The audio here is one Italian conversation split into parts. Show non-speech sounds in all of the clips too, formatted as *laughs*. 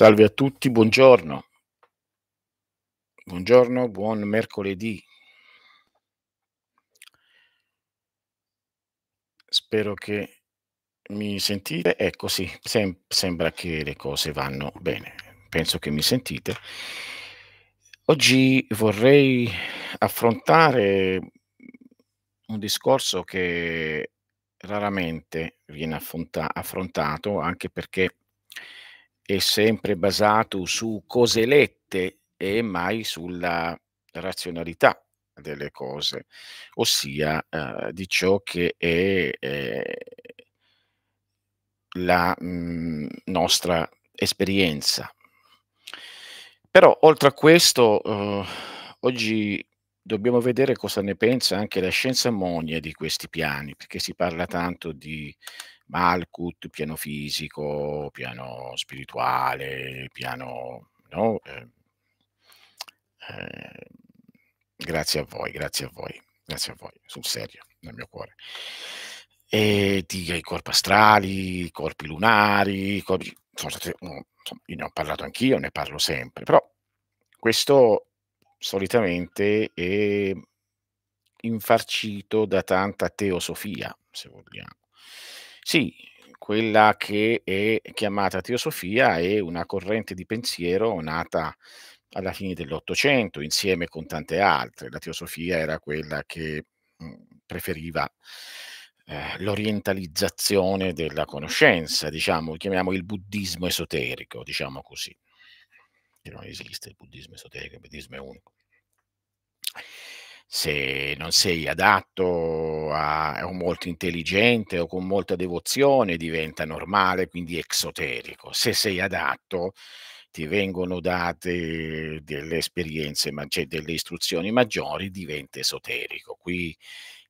Salve a tutti, buongiorno. Buongiorno, buon mercoledì. Spero che mi sentite. Ecco sì, sem- sembra che le cose vanno bene. Penso che mi sentite. Oggi vorrei affrontare un discorso che raramente viene affronta- affrontato, anche perché è sempre basato su cose lette e mai sulla razionalità delle cose, ossia eh, di ciò che è eh, la mh, mm, nostra esperienza. Però oltre a questo, eh, oggi dobbiamo vedere cosa ne pensa anche la scienza monia di questi piani, perché si parla tanto di Malkut, piano fisico, piano spirituale, piano... No? Eh, eh, grazie a voi, grazie a voi, grazie a voi, sul serio, nel mio cuore. E dica i corpi astrali, i corpi lunari, i corpi... Insomma, io ne ho parlato anch'io, ne parlo sempre, però questo solitamente è infarcito da tanta teosofia, se vogliamo. Sì, quella che è chiamata teosofia è una corrente di pensiero nata alla fine dell'Ottocento insieme con tante altre. La teosofia era quella che mm, preferiva eh, l'orientalizzazione della conoscenza, diciamo, chiamiamo il buddismo esoterico, diciamo così, che non esiste il buddismo esoterico, il buddismo è unico se non sei adatto a, o molto intelligente o con molta devozione diventa normale, quindi esoterico. Se sei adatto ti vengono date delle esperienze, cioè delle istruzioni maggiori, diventa esoterico. Qui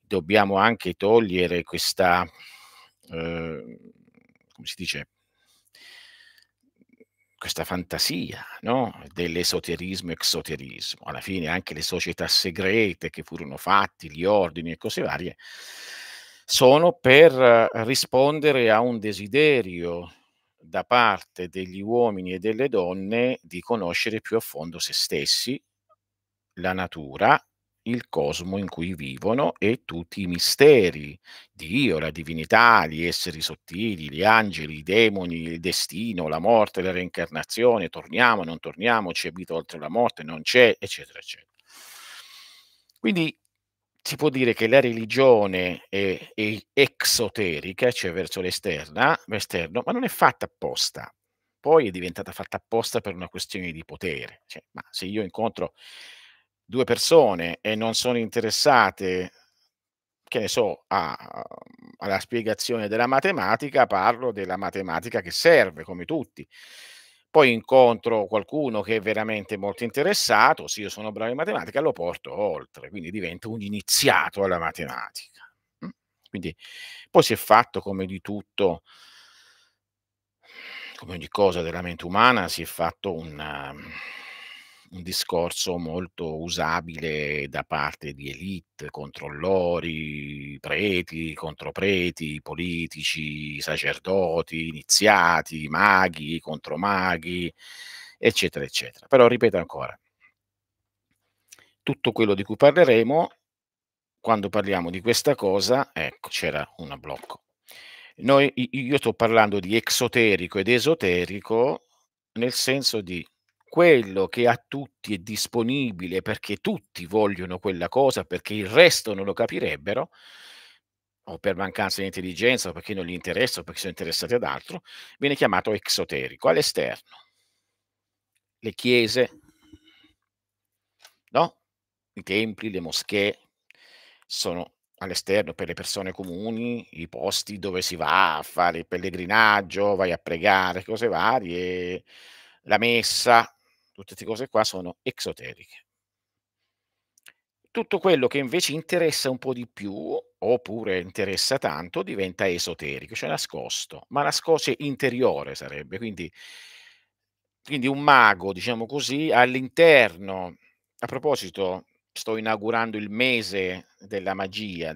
dobbiamo anche togliere questa, eh, come si dice, questa fantasia no? dell'esoterismo exoterismo. Alla fine anche le società segrete che furono fatte, gli ordini e cose varie, sono per eh, rispondere a un desiderio da parte degli uomini e delle donne di conoscere più a fondo se stessi, la natura il cosmo in cui vivono e tutti i misteri, Dio, la divinità, gli esseri sottili, gli angeli, i demoni, il destino, la morte, la reincarnazione, torniamo, non torniamo, ci vita oltre la morte, non c'è, eccetera, eccetera. Quindi si può dire che la religione è, è exoterica, cioè verso l'esterno, ma non è fatta apposta. Poi è diventata fatta apposta per una questione di potere. Cioè, ma se io incontro due persone e non sono interessate, che ne so, a, alla spiegazione della matematica, parlo della matematica che serve, come tutti. Poi incontro qualcuno che è veramente molto interessato, se io sono bravo in matematica lo porto oltre, quindi divento un iniziato alla matematica. Mm. Quindi poi si è fatto come di tutto, come ogni cosa della mente umana, si è fatto un un discorso molto usabile da parte di elite, controllori, preti, contropreti, politici, sacerdoti, iniziati, maghi, contromaghi, eccetera, eccetera. Però ripeto ancora, tutto quello di cui parleremo, quando parliamo di questa cosa, ecco, c'era un blocco. Noi, io sto parlando di exoterico ed esoterico nel senso di quello che a tutti è disponibile perché tutti vogliono quella cosa, perché il resto non lo capirebbero, o per mancanza di intelligenza, o perché non gli interessa, o perché sono interessati ad altro, viene chiamato exoterico, all'esterno. Le chiese, no? I templi, le moschee sono all'esterno per le persone comuni, i posti dove si va a fare il pellegrinaggio, vai a pregare, cose varie, la messa, Tutte queste cose qua sono esoteriche. Tutto quello che invece interessa un po' di più, oppure interessa tanto, diventa esoterico, cioè nascosto, ma nascosto interiore sarebbe, quindi, quindi un mago, diciamo così, all'interno. A proposito, sto inaugurando il mese della magia,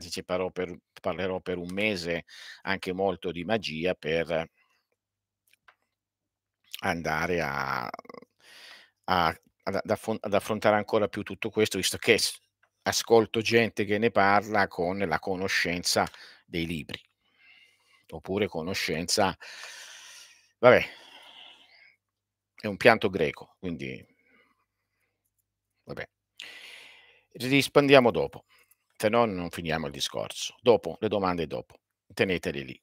per, parlerò per un mese anche molto di magia per andare a a, ad, ad affrontare ancora più tutto questo, visto che ascolto gente che ne parla con la conoscenza dei libri, oppure conoscenza, vabbè, è un pianto greco, quindi vabbè, rispondiamo dopo, se no non finiamo il discorso, dopo le domande dopo, tenetele lì.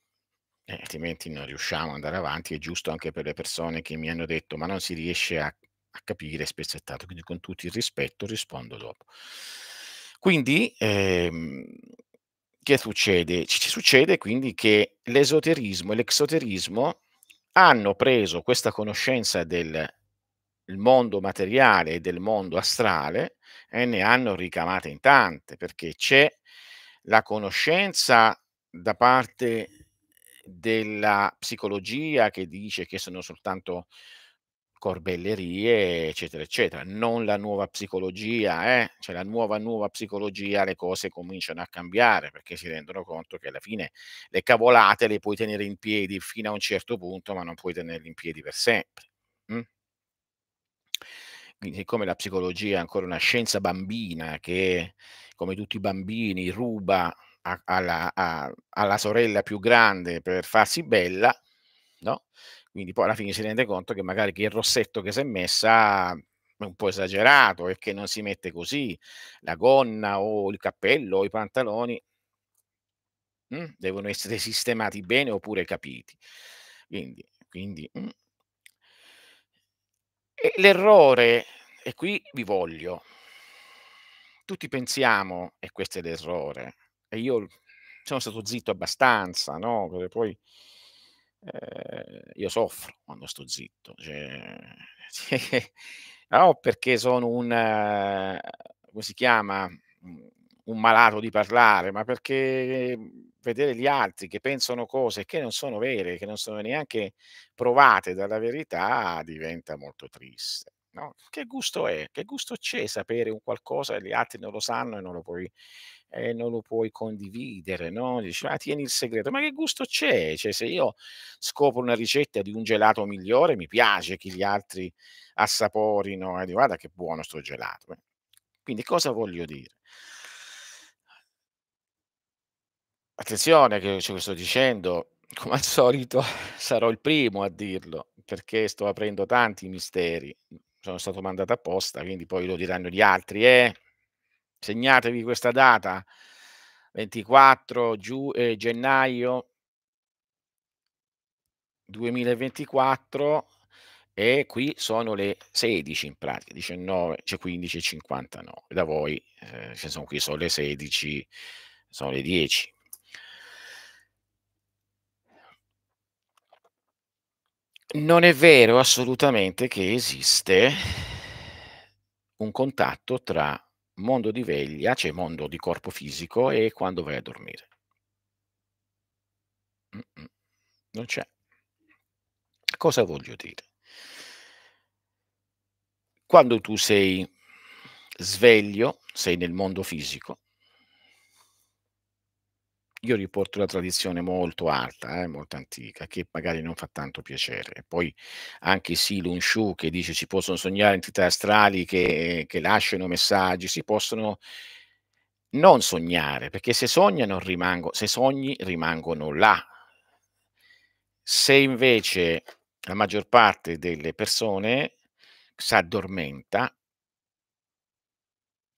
Eh, altrimenti non riusciamo ad andare avanti, è giusto anche per le persone che mi hanno detto ma non si riesce a a capire spezzettato, quindi con tutto il rispetto rispondo dopo. Quindi ehm, che succede? Ci, ci succede quindi che l'esoterismo e l'exoterismo hanno preso questa conoscenza del mondo materiale e del mondo astrale e ne hanno ricamate in tante, perché c'è la conoscenza da parte della psicologia che dice che sono soltanto corbellerie, eccetera, eccetera. Non la nuova psicologia, eh? cioè la nuova, nuova psicologia, le cose cominciano a cambiare perché si rendono conto che alla fine le cavolate le puoi tenere in piedi fino a un certo punto, ma non puoi tenerle in piedi per sempre. Mm? Quindi, siccome la psicologia è ancora una scienza bambina che, come tutti i bambini, ruba a, alla, a, alla sorella più grande per farsi bella, no? Quindi poi alla fine si rende conto che magari che il rossetto che si è messa è un po' esagerato e che non si mette così, la gonna o il cappello o i pantaloni mh, mm, devono essere sistemati bene oppure capiti. Quindi, quindi mh. Mm. E l'errore, e qui vi voglio, tutti pensiamo, e questo è l'errore, e io sono stato zitto abbastanza, no? Perché poi eh, io soffro quando sto zitto, cioè, no *laughs* perché sono un, come si chiama, un malato di parlare, ma perché mhmm, vedere gli altri che pensano cose che non sono vere, che non sono neanche provate dalla verità, diventa molto triste. No? Che gusto è? Che gusto c'è sapere un qualcosa e gli altri non lo sanno e non lo puoi eh, non lo puoi condividere, no? Dici, ma tieni il segreto, ma che gusto c'è? Cioè, se io scopro una ricetta di un gelato migliore, mi piace che gli altri assaporino e dico, guarda che buono sto gelato. Quindi cosa voglio dire? Attenzione che ciò che sto dicendo, come al solito *laughs* sarò il primo a dirlo, perché sto aprendo tanti misteri, sono stato mandato apposta, quindi poi lo diranno gli altri, eh? segnatevi questa data, 24 giu, eh, gennaio 2024 e qui sono le 16 in pratica, 19, c'è cioè 15 e 59, da voi eh, ci cioè sono qui sono le 16, sono le 10. Non è vero assolutamente che esiste un contatto tra mondo di veglia, ah, c'è cioè mondo di corpo fisico e quando vai a dormire. Non c'è. Cosa voglio dire? Quando tu sei sveglio, sei nel mondo fisico, io riporto la tradizione molto alta, eh, molto antica, che magari non fa tanto piacere. E poi anche Silun Shu che dice si possono sognare entità astrali che, che lasciano messaggi, si possono non sognare, perché se, sognano, rimango, se sogni rimangono là. Se invece la maggior parte delle persone si addormenta,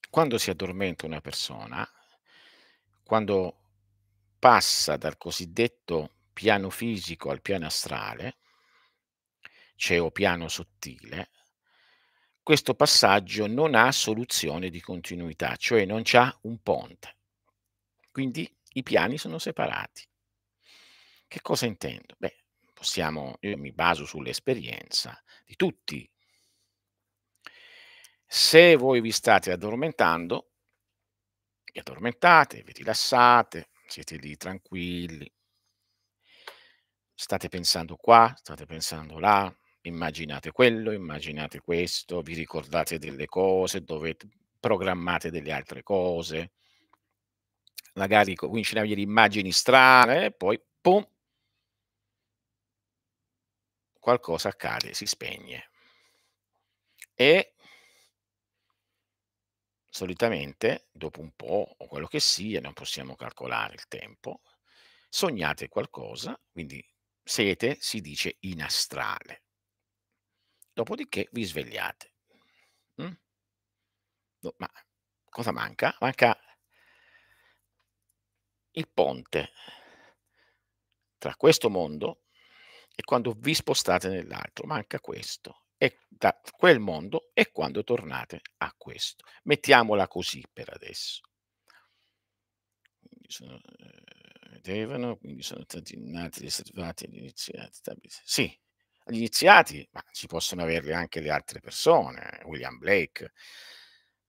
quando si addormenta una persona, quando passa dal cosiddetto piano fisico al piano astrale, cioè o piano sottile, questo passaggio non ha soluzione di continuità, cioè non c'è un ponte. Quindi i piani sono separati. Che cosa intendo? Beh, possiamo, io mi baso sull'esperienza di tutti. Se voi vi state addormentando, vi addormentate, vi rilassate, siete lì tranquilli, state pensando qua, state pensando là, immaginate quello, immaginate questo, vi ricordate delle cose, dovete, programmate delle altre cose, magari cominciano a venire immagini strane e poi pum, qualcosa accade, si spegne. E Solitamente, dopo un po' o quello che sia, non possiamo calcolare il tempo, sognate qualcosa, quindi siete, si dice, in astrale. Dopodiché vi svegliate. Mm? ma cosa manca? Manca il ponte tra questo mondo e quando vi spostate nell'altro. Manca questo e da quel mondo e quando tornate a questo. Mettiamola così per adesso. Sono, vedevano, eh, quindi sono stati nati, riservati agli iniziati. Sì, gli iniziati, ma ci possono averli anche le altre persone. Eh, William Blake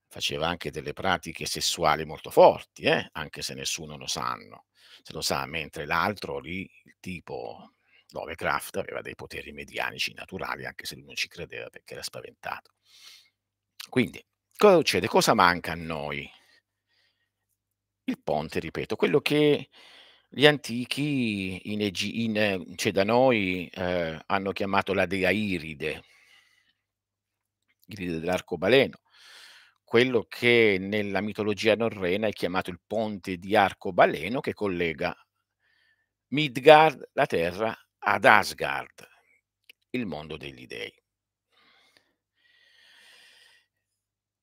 faceva anche delle pratiche sessuali molto forti, eh? anche se nessuno lo sanno, se lo sa, mentre l'altro lì, il tipo Lovecraft aveva dei poteri medianici naturali, anche se lui non ci credeva perché era spaventato. Quindi, cosa succede? Cosa manca a noi? Il ponte, ripeto, quello che gli antichi in, in cioè da noi eh, hanno chiamato la dea Iride, Iride dell'arcobaleno, quello che nella mitologia norrena è chiamato il ponte di arcobaleno che collega Midgard, la terra, ad Asgard, il mondo degli dei.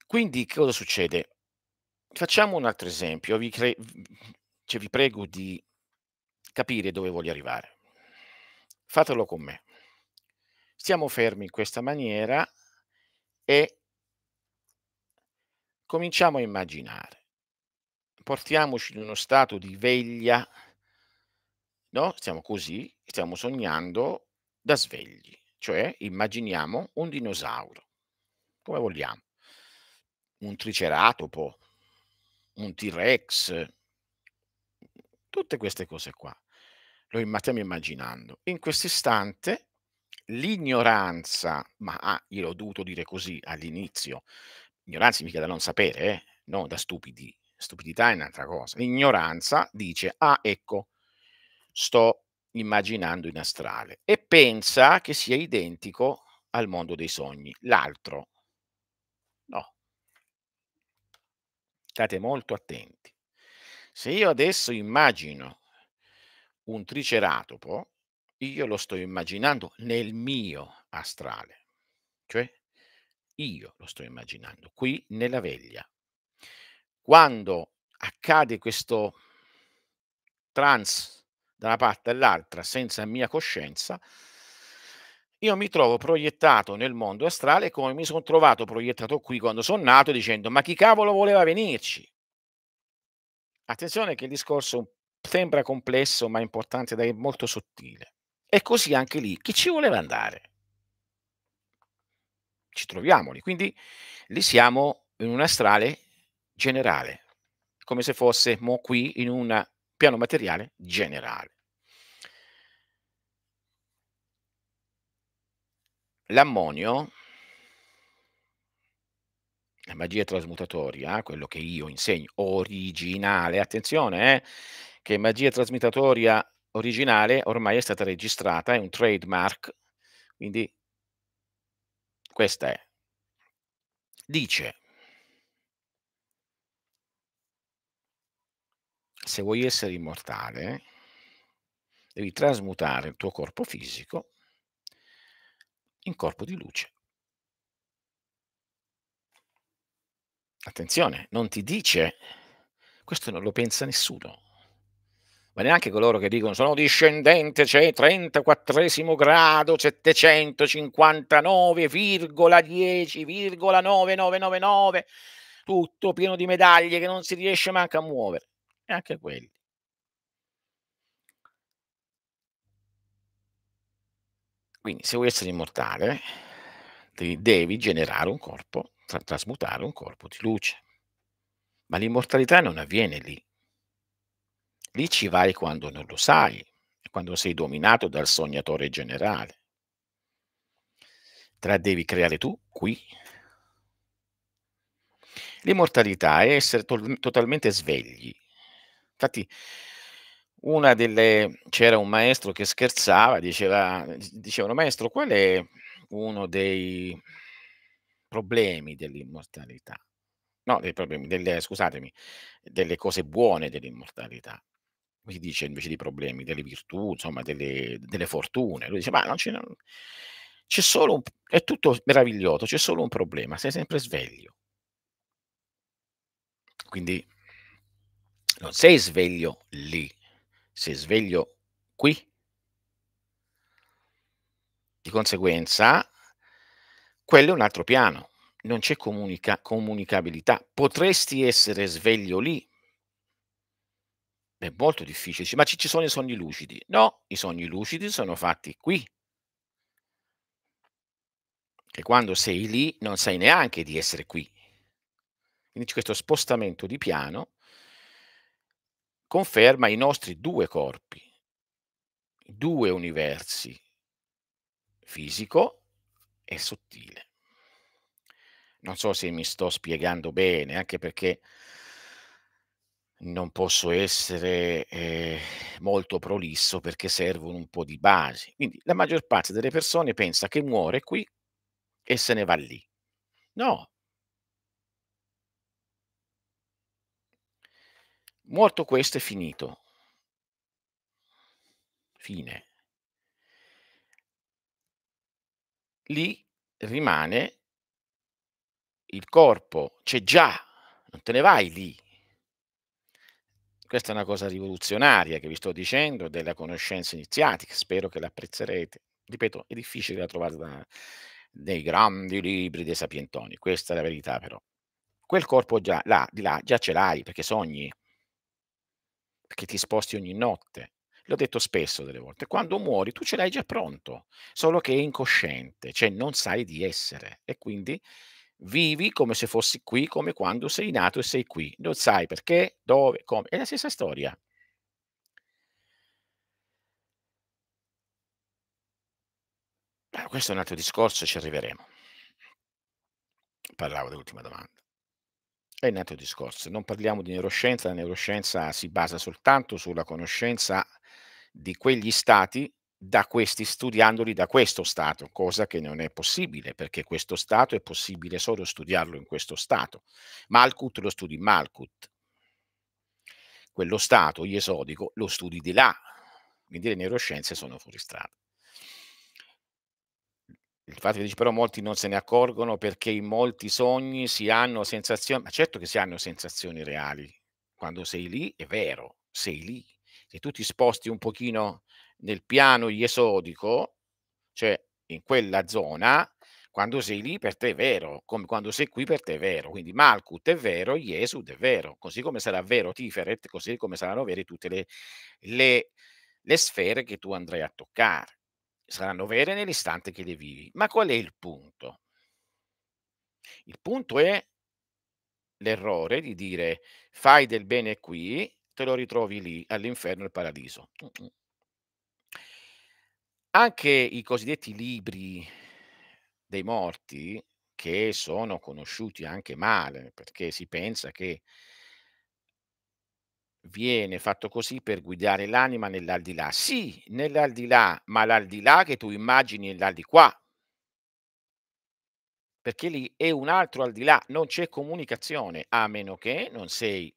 Quindi cosa succede? Facciamo un altro esempio, vi, cre- cioè, vi prego di capire dove voglio arrivare. Fatelo con me. Stiamo fermi in questa maniera e cominciamo a immaginare. Portiamoci in uno stato di veglia no? Stiamo così, stiamo sognando da svegli, cioè immaginiamo un dinosauro, come vogliamo, un triceratopo, un T-Rex, tutte queste cose qua. Lo stiamo immaginando. In questo istante l'ignoranza, ma ah, glielo ho dovuto dire così all'inizio, ignoranza mica da non sapere, eh? no, da stupidi, stupidità è un'altra cosa. L'ignoranza dice, ah ecco, sto immaginando in astrale e pensa che sia identico al mondo dei sogni, l'altro. No. State molto attenti. Se io adesso immagino un triceratopo, io lo sto immaginando nel mio astrale, cioè io lo sto immaginando qui nella veglia. Quando accade questo trans da una parte all'altra senza mia coscienza, io mi trovo proiettato nel mondo astrale come mi sono trovato proiettato qui quando sono nato dicendo ma chi cavolo voleva venirci? Attenzione che il discorso sembra complesso ma è importante ed è molto sottile. E così anche lì, chi ci voleva andare? Ci troviamo lì, quindi lì siamo in un astrale generale, come se fossimo qui in una piano materiale generale. L'ammonio, la magia trasmutatoria, quello che io insegno, originale, attenzione, eh, che magia trasmutatoria originale ormai è stata registrata, è un trademark, quindi questa è. Dice se vuoi essere immortale, devi trasmutare il tuo corpo fisico in corpo di luce. Attenzione, non ti dice, questo non lo pensa nessuno, ma neanche coloro che dicono sono discendente, c'è 34 grado, 759,10,9999, tutto pieno di medaglie che non si riesce manco a muovere e anche quelli. Quindi se vuoi essere immortale, devi generare un corpo, trasmutare un corpo di luce. Ma l'immortalità non avviene lì. Lì ci vai quando non lo sai, quando sei dominato dal sognatore generale. Te la devi creare tu qui. L'immortalità è essere to- totalmente svegli, Infatti, una delle c'era un maestro che scherzava, diceva, dicevano, maestro, qual è uno dei problemi dell'immortalità? No, dei problemi, delle, scusatemi, delle cose buone dell'immortalità. Lui dice invece di problemi, delle virtù, insomma, delle, delle fortune. Lui dice, ma non c'è, non, c'è solo un, è tutto meraviglioso, c'è solo un problema, sei sempre sveglio. Quindi non sei sveglio lì, sei sveglio qui. Di conseguenza, quello è un altro piano, non c'è comunica- comunicabilità. Potresti essere sveglio lì, è molto difficile, ma ci, sono i sogni lucidi. No, i sogni lucidi sono fatti qui. E quando sei lì non sai neanche di essere qui. Quindi questo spostamento di piano conferma i nostri due corpi, due universi, fisico e sottile. Non so se mi sto spiegando bene, anche perché non posso essere eh, molto prolisso perché servono un po' di basi. Quindi la maggior parte delle persone pensa che muore qui e se ne va lì. No, Morto questo è finito. Fine. Lì rimane il corpo, c'è già, non te ne vai lì. Questa è una cosa rivoluzionaria che vi sto dicendo della conoscenza iniziatica, spero che l'apprezzerete. Ripeto, è difficile da trovare da, nei grandi libri dei sapientoni, questa è la verità però. Quel corpo già là, di là, già ce l'hai perché sogni, che ti sposti ogni notte. L'ho detto spesso delle volte, quando muori tu ce l'hai già pronto, solo che è incosciente, cioè non sai di essere e quindi vivi come se fossi qui, come quando sei nato e sei qui, non sai perché, dove, come, è la stessa storia. questo è un altro discorso, ci arriveremo. Parlavo dell'ultima domanda. È un altro discorso. Non parliamo di neuroscienza, la neuroscienza si basa soltanto sulla conoscenza di quegli stati da questi studiandoli da questo stato, cosa che non è possibile perché questo stato è possibile solo studiarlo in questo stato. Malkut lo studi in Malkut. Quello stato iesodico lo studi di là. Quindi le neuroscienze sono fuori strada. Infatti dici però molti non se ne accorgono perché in molti sogni si hanno sensazioni, ma certo che si hanno sensazioni reali. Quando sei lì è vero, sei lì. Se tu ti sposti un pochino nel piano iesodico, cioè in quella zona, quando sei lì per te è vero, come quando sei qui per te è vero. Quindi Malkut è vero, Jesud è vero, così come sarà vero Tiferet, così come saranno vere tutte le, le, le sfere che tu andrai a toccare saranno vere nell'istante che le vivi. Ma qual è il punto? Il punto è l'errore di dire fai del bene qui, te lo ritrovi lì, all'inferno e al paradiso. Anche i cosiddetti libri dei morti, che sono conosciuti anche male, perché si pensa che viene fatto così per guidare l'anima nell'aldilà. Sì, nell'aldilà, ma l'aldilà che tu immagini è l'aldilà Perché lì è un altro aldilà, non c'è comunicazione, a meno che non sei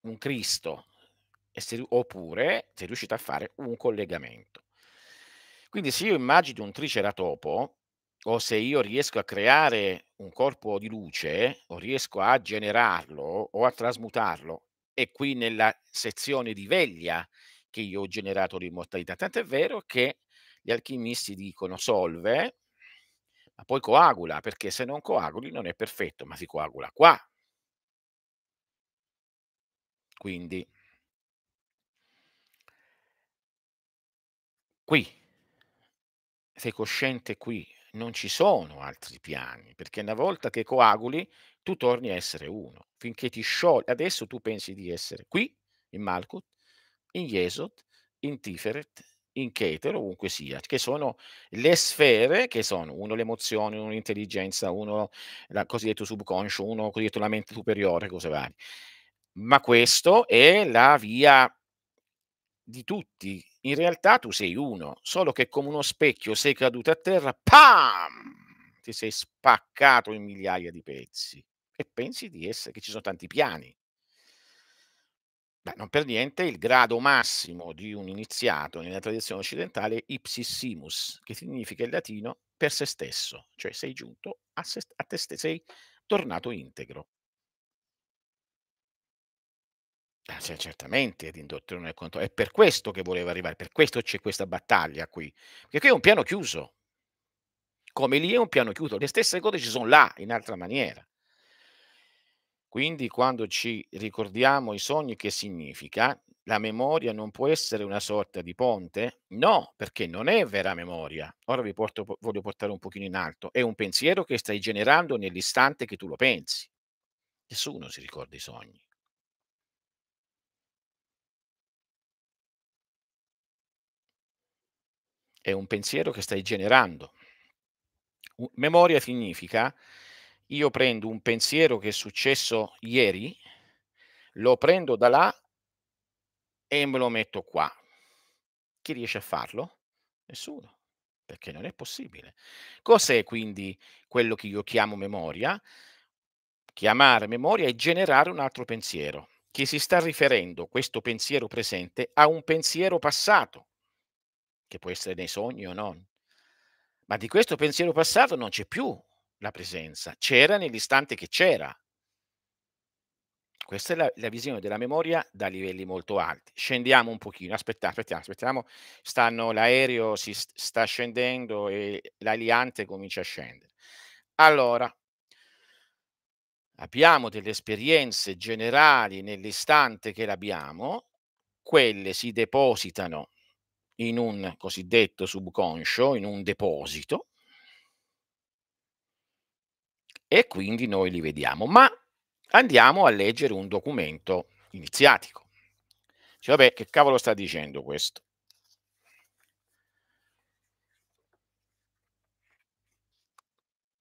un Cristo, oppure sei riuscito a fare un collegamento. Quindi se io immagino un triceratopo, o se io riesco a creare un corpo di luce o riesco a generarlo o a trasmutarlo, è qui nella sezione di veglia che io ho generato l'immortalità. Tant'è vero che gli alchimisti dicono solve, ma poi coagula, perché se non coaguli non è perfetto, ma si coagula qua. Quindi, qui, sei cosciente qui, non ci sono altri piani, perché una volta che coaguli tu torni a essere uno, finché ti sciogli. Adesso tu pensi di essere qui, in Malkut, in Jesod, in Tiferet, in Keter, ovunque sia, che sono le sfere che sono uno l'emozione, uno l'intelligenza, uno il cosiddetto subconscio, uno cosiddetto la mente superiore, cose varie. Ma questa è la via di tutti. In realtà tu sei uno, solo che come uno specchio sei caduto a terra, pam! Ti sei spaccato in migliaia di pezzi e pensi di essere che ci sono tanti piani. Beh, non per niente il grado massimo di un iniziato nella tradizione occidentale è ipsissimus, che significa in latino per se stesso, cioè sei giunto a, se, a te stesso, sei tornato integro. cioè, certamente di indottrina e conto. È per questo che voleva arrivare, per questo c'è questa battaglia qui. Perché qui è un piano chiuso. Come lì è un piano chiuso, le stesse cose ci sono là in altra maniera. Quindi quando ci ricordiamo i sogni, che significa? La memoria non può essere una sorta di ponte? No, perché non è vera memoria. Ora vi porto, voglio portare un pochino in alto. È un pensiero che stai generando nell'istante che tu lo pensi. Nessuno si ricorda i sogni. è un pensiero che stai generando. Memoria significa io prendo un pensiero che è successo ieri, lo prendo da là e me lo metto qua. Chi riesce a farlo? Nessuno perché non è possibile. Cos'è quindi quello che io chiamo memoria? Chiamare memoria è generare un altro pensiero, che si sta riferendo questo pensiero presente a un pensiero passato che può essere nei sogni o non. Ma di questo pensiero passato non c'è più la presenza, c'era nell'istante che c'era. Questa è la, la, visione della memoria da livelli molto alti. Scendiamo un pochino, aspettiamo, aspettiamo, aspettiamo. Stanno, l'aereo si sta scendendo e l'aliante comincia a scendere. Allora, abbiamo delle esperienze generali nell'istante che l'abbiamo, quelle si depositano in un cosiddetto subconscio, in un deposito, e quindi noi li vediamo. Ma andiamo a leggere un documento iniziatico. Dice, vabbè, che cavolo sta dicendo questo?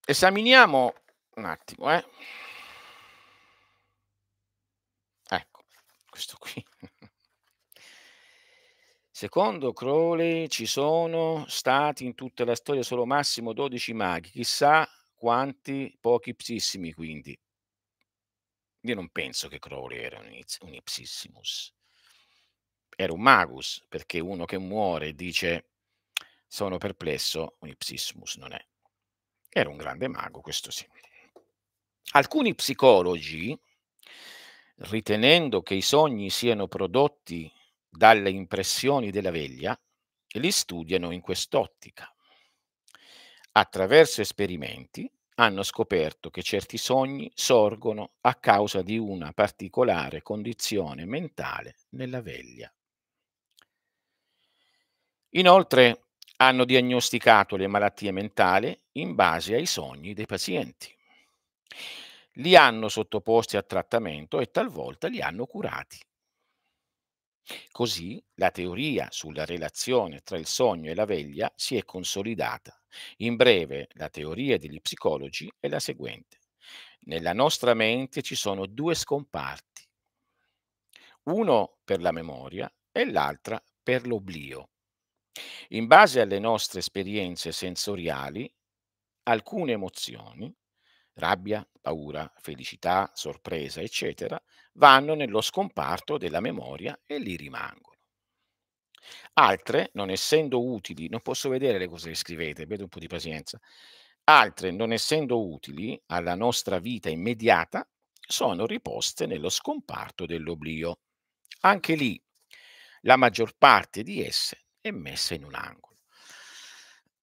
Esaminiamo un attimo, eh. Ecco, questo qui. Secondo Crowley ci sono stati in tutta la storia solo massimo 12 maghi, chissà quanti, pochi psissimi quindi. Io non penso che Crowley era un, un ipsissimus. Era un magus, perché uno che muore dice sono perplesso, un ipsissimus non è. Era un grande mago, questo sì. Alcuni psicologi, ritenendo che i sogni siano prodotti dalle impressioni della veglia li studiano in quest'ottica. Attraverso esperimenti hanno scoperto che certi sogni sorgono a causa di una particolare condizione mentale nella veglia. Inoltre hanno diagnosticato le malattie mentali in base ai sogni dei pazienti. Li hanno sottoposti a trattamento e talvolta li hanno curati. Così la teoria sulla relazione tra il sogno e la veglia si è consolidata. In breve, la teoria degli psicologi è la seguente. Nella nostra mente ci sono due scomparti, uno per la memoria e l'altra per l'oblio. In base alle nostre esperienze sensoriali, alcune emozioni, rabbia, paura, felicità, sorpresa, eccetera, vanno nello scomparto della memoria e lì rimangono. Altre, non essendo utili, non posso vedere le cose che scrivete, vedo un po' di pazienza, altre, non essendo utili alla nostra vita immediata, sono riposte nello scomparto dell'oblio. Anche lì la maggior parte di esse è messa in un angolo.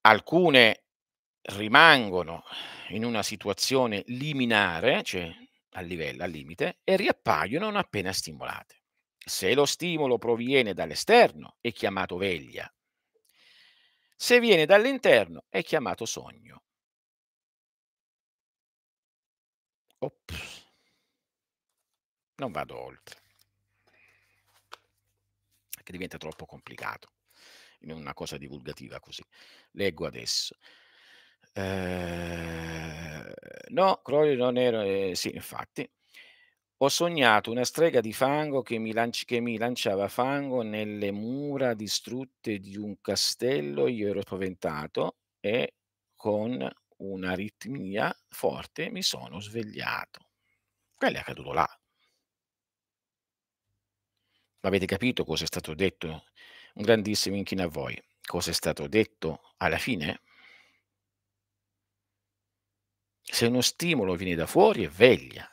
Alcune rimangono in una situazione liminare, cioè al, livello, al limite e riappaiono non appena stimolate. Se lo stimolo proviene dall'esterno è chiamato veglia. Se viene dall'interno è chiamato sogno. Ops. Non vado oltre, che diventa troppo complicato in una cosa divulgativa così. Leggo adesso. Ehm, no, Crowley non era... Eh, sì, infatti. Ho sognato una strega di fango che mi, lanci, che mi, lanciava fango nelle mura distrutte di un castello. Io ero spaventato e con una ritmia forte mi sono svegliato. Quello è accaduto là. Avete capito cosa è stato detto? Un grandissimo inchino a voi. Cosa è stato detto alla fine? Se uno stimolo viene da fuori è veglia,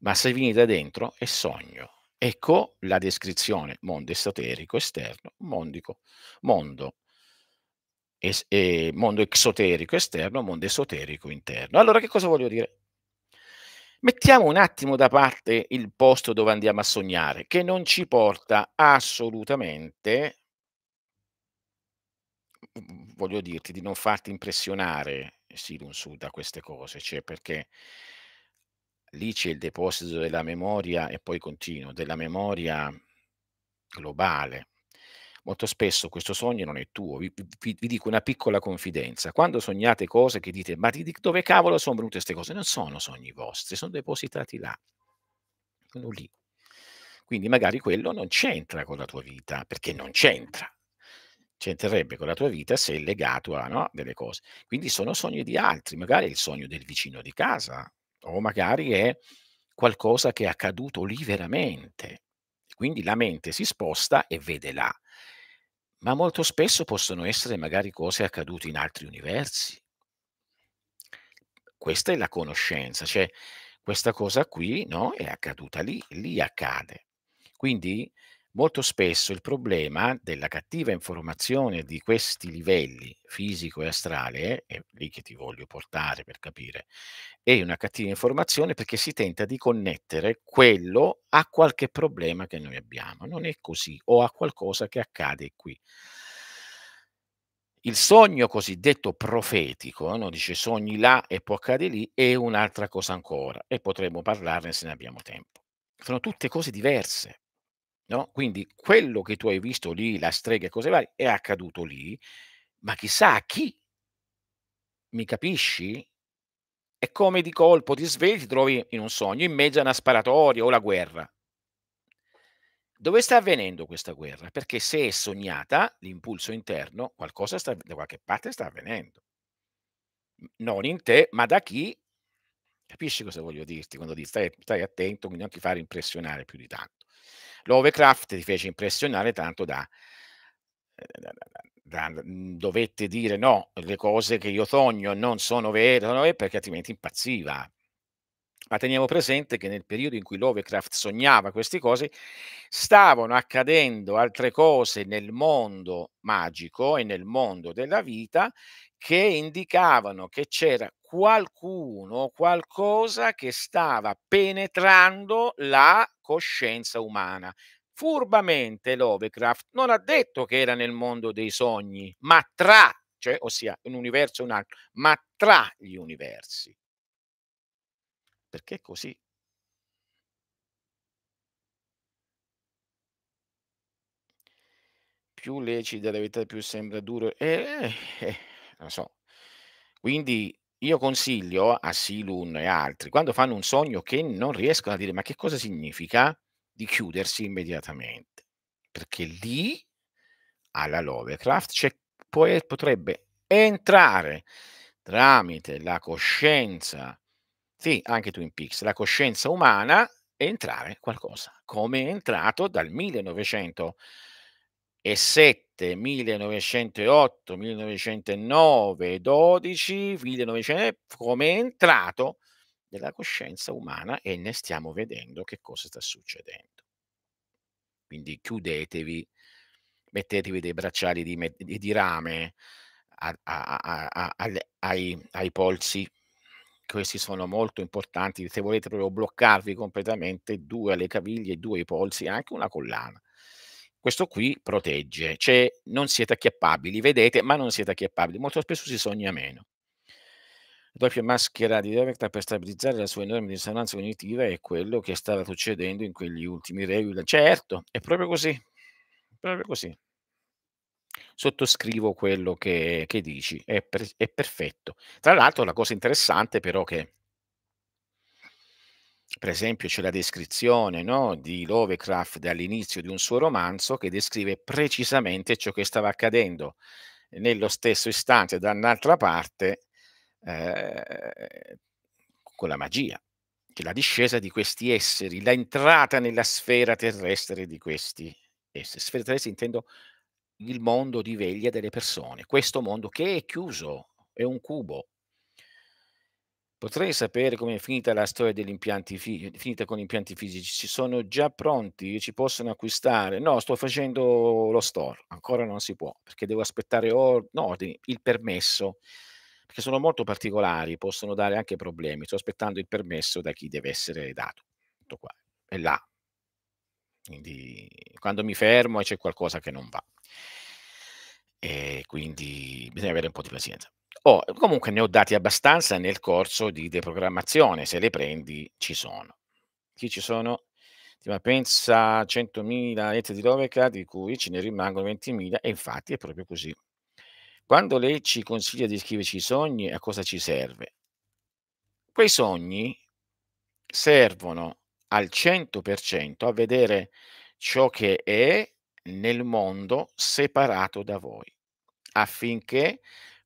ma se viene da dentro è sogno. Ecco la descrizione mondo esoterico esterno, mondico, mondo, es, eh, mondo esoterico esterno, mondo esoterico interno. Allora che cosa voglio dire? Mettiamo un attimo da parte il posto dove andiamo a sognare, che non ci porta assolutamente, voglio dirti, di non farti impressionare Silum su da queste cose, cioè perché lì c'è il deposito della memoria e poi continuo, della memoria globale. Molto spesso questo sogno non è tuo. Vi, vi, vi dico una piccola confidenza. Quando sognate cose che dite, ma di, di dove cavolo sono venute queste cose? Non sono sogni vostri, sono depositati là, sono lì. Quindi magari quello non c'entra con la tua vita, perché non c'entra c'entrerebbe con la tua vita se è legato a no, delle cose. Quindi sono sogni di altri, magari è il sogno del vicino di casa, o magari è qualcosa che è accaduto lì veramente. Quindi la mente si sposta e vede là. Ma molto spesso possono essere magari cose accadute in altri universi. Questa è la conoscenza, cioè questa cosa qui no, è accaduta lì, lì accade. Quindi Molto spesso il problema della cattiva informazione di questi livelli fisico e astrale, è lì che ti voglio portare per capire, è una cattiva informazione perché si tenta di connettere quello a qualche problema che noi abbiamo. Non è così, o a qualcosa che accade qui. Il sogno cosiddetto profetico, no? dice sogni là e può accadere lì, è un'altra cosa ancora e potremmo parlarne se ne abbiamo tempo. Sono tutte cose diverse No? Quindi quello che tu hai visto lì, la strega e cose varie, è accaduto lì, ma chissà a chi, mi capisci? È come di colpo ti svegli, ti trovi in un sogno, in mezzo a una sparatoria o la guerra. Dove sta avvenendo questa guerra? Perché se è sognata, l'impulso interno, qualcosa sta, da qualche parte sta avvenendo. Non in te, ma da chi? Capisci cosa voglio dirti quando dici stai, stai attento, quindi non ti fare impressionare più di tanto. Lovecraft ti fece impressionare tanto da, eh, da, da, da, mm, dovette dire no, le cose che io sogno non sono vere, non è perché altrimenti impazziva. Ma teniamo presente che nel periodo in cui Lovecraft sognava queste cose, stavano accadendo altre cose nel mondo magico e nel mondo della vita che indicavano che c'era qualcuno, qualcosa che stava penetrando la coscienza umana. Furbamente Lovecraft non ha detto che era nel mondo dei sogni, ma tra, cioè ossia un universo e un altro, ma tra gli universi. Perché così più lecita della vita, più sembra duro. Eh, eh, eh non so. Quindi io consiglio a Silun e altri, quando fanno un sogno che non riescono a dire ma che cosa significa, di chiudersi immediatamente, perché lì alla Lovecraft c'è, poi potrebbe entrare tramite la coscienza, sì, anche Twin Peaks, la coscienza umana, entrare qualcosa, come è entrato dal 1907 7, 1908, 1909, 12, 1900, come è entrato nella coscienza umana e ne stiamo vedendo che cosa sta succedendo. Quindi chiudetevi, mettetevi dei bracciali di, di, di rame a, a, a, ai, ai polsi questi sono molto importanti se volete proprio bloccarvi completamente due alle caviglie, due ai polsi, anche una collana. Questo qui protegge, cioè non siete acchiappabili, vedete, ma non siete acchiappabili. Molto spesso si sogna meno. Doppia maschera di Derek per stabilizzare la sua enorme dissonanza cognitiva è quello che stava succedendo in quegli ultimi regular. Certo, è proprio così, è proprio così. Sottoscrivo quello che, che dici, è, per, è perfetto. Tra l'altro la cosa interessante però che per esempio c'è la descrizione no, di Lovecraft all'inizio di un suo romanzo che descrive precisamente ciò che stava accadendo nello stesso istante da un'altra parte eh, con la magia, che la discesa di questi esseri, l'entrata nella sfera terrestre di questi esseri. Sfera terrestre intendo il mondo di veglia delle persone, questo mondo che è chiuso, è un cubo, Potrei sapere come è finita la storia degli impianti fisici, finita con gli impianti fisici? Ci sono già pronti? Ci possono acquistare? No, sto facendo lo store, ancora non si può, perché devo aspettare or- no, il permesso, perché sono molto particolari, possono dare anche problemi. Sto aspettando il permesso da chi deve essere dato. Tutto qua, è là. Quindi quando mi fermo c'è qualcosa che non va. E quindi bisogna avere un po' di pazienza. Oh, comunque ne ho dati abbastanza nel corso di deprogrammazione, se le prendi ci sono. Chi ci sono? Ma pensa 100.000 lettere di Loveca di cui ce ne rimangono 20.000 e infatti è proprio così. Quando lei ci consiglia di scriverci i sogni, a cosa ci serve? Quei sogni servono al 100% a vedere ciò che è nel mondo separato da voi, affinché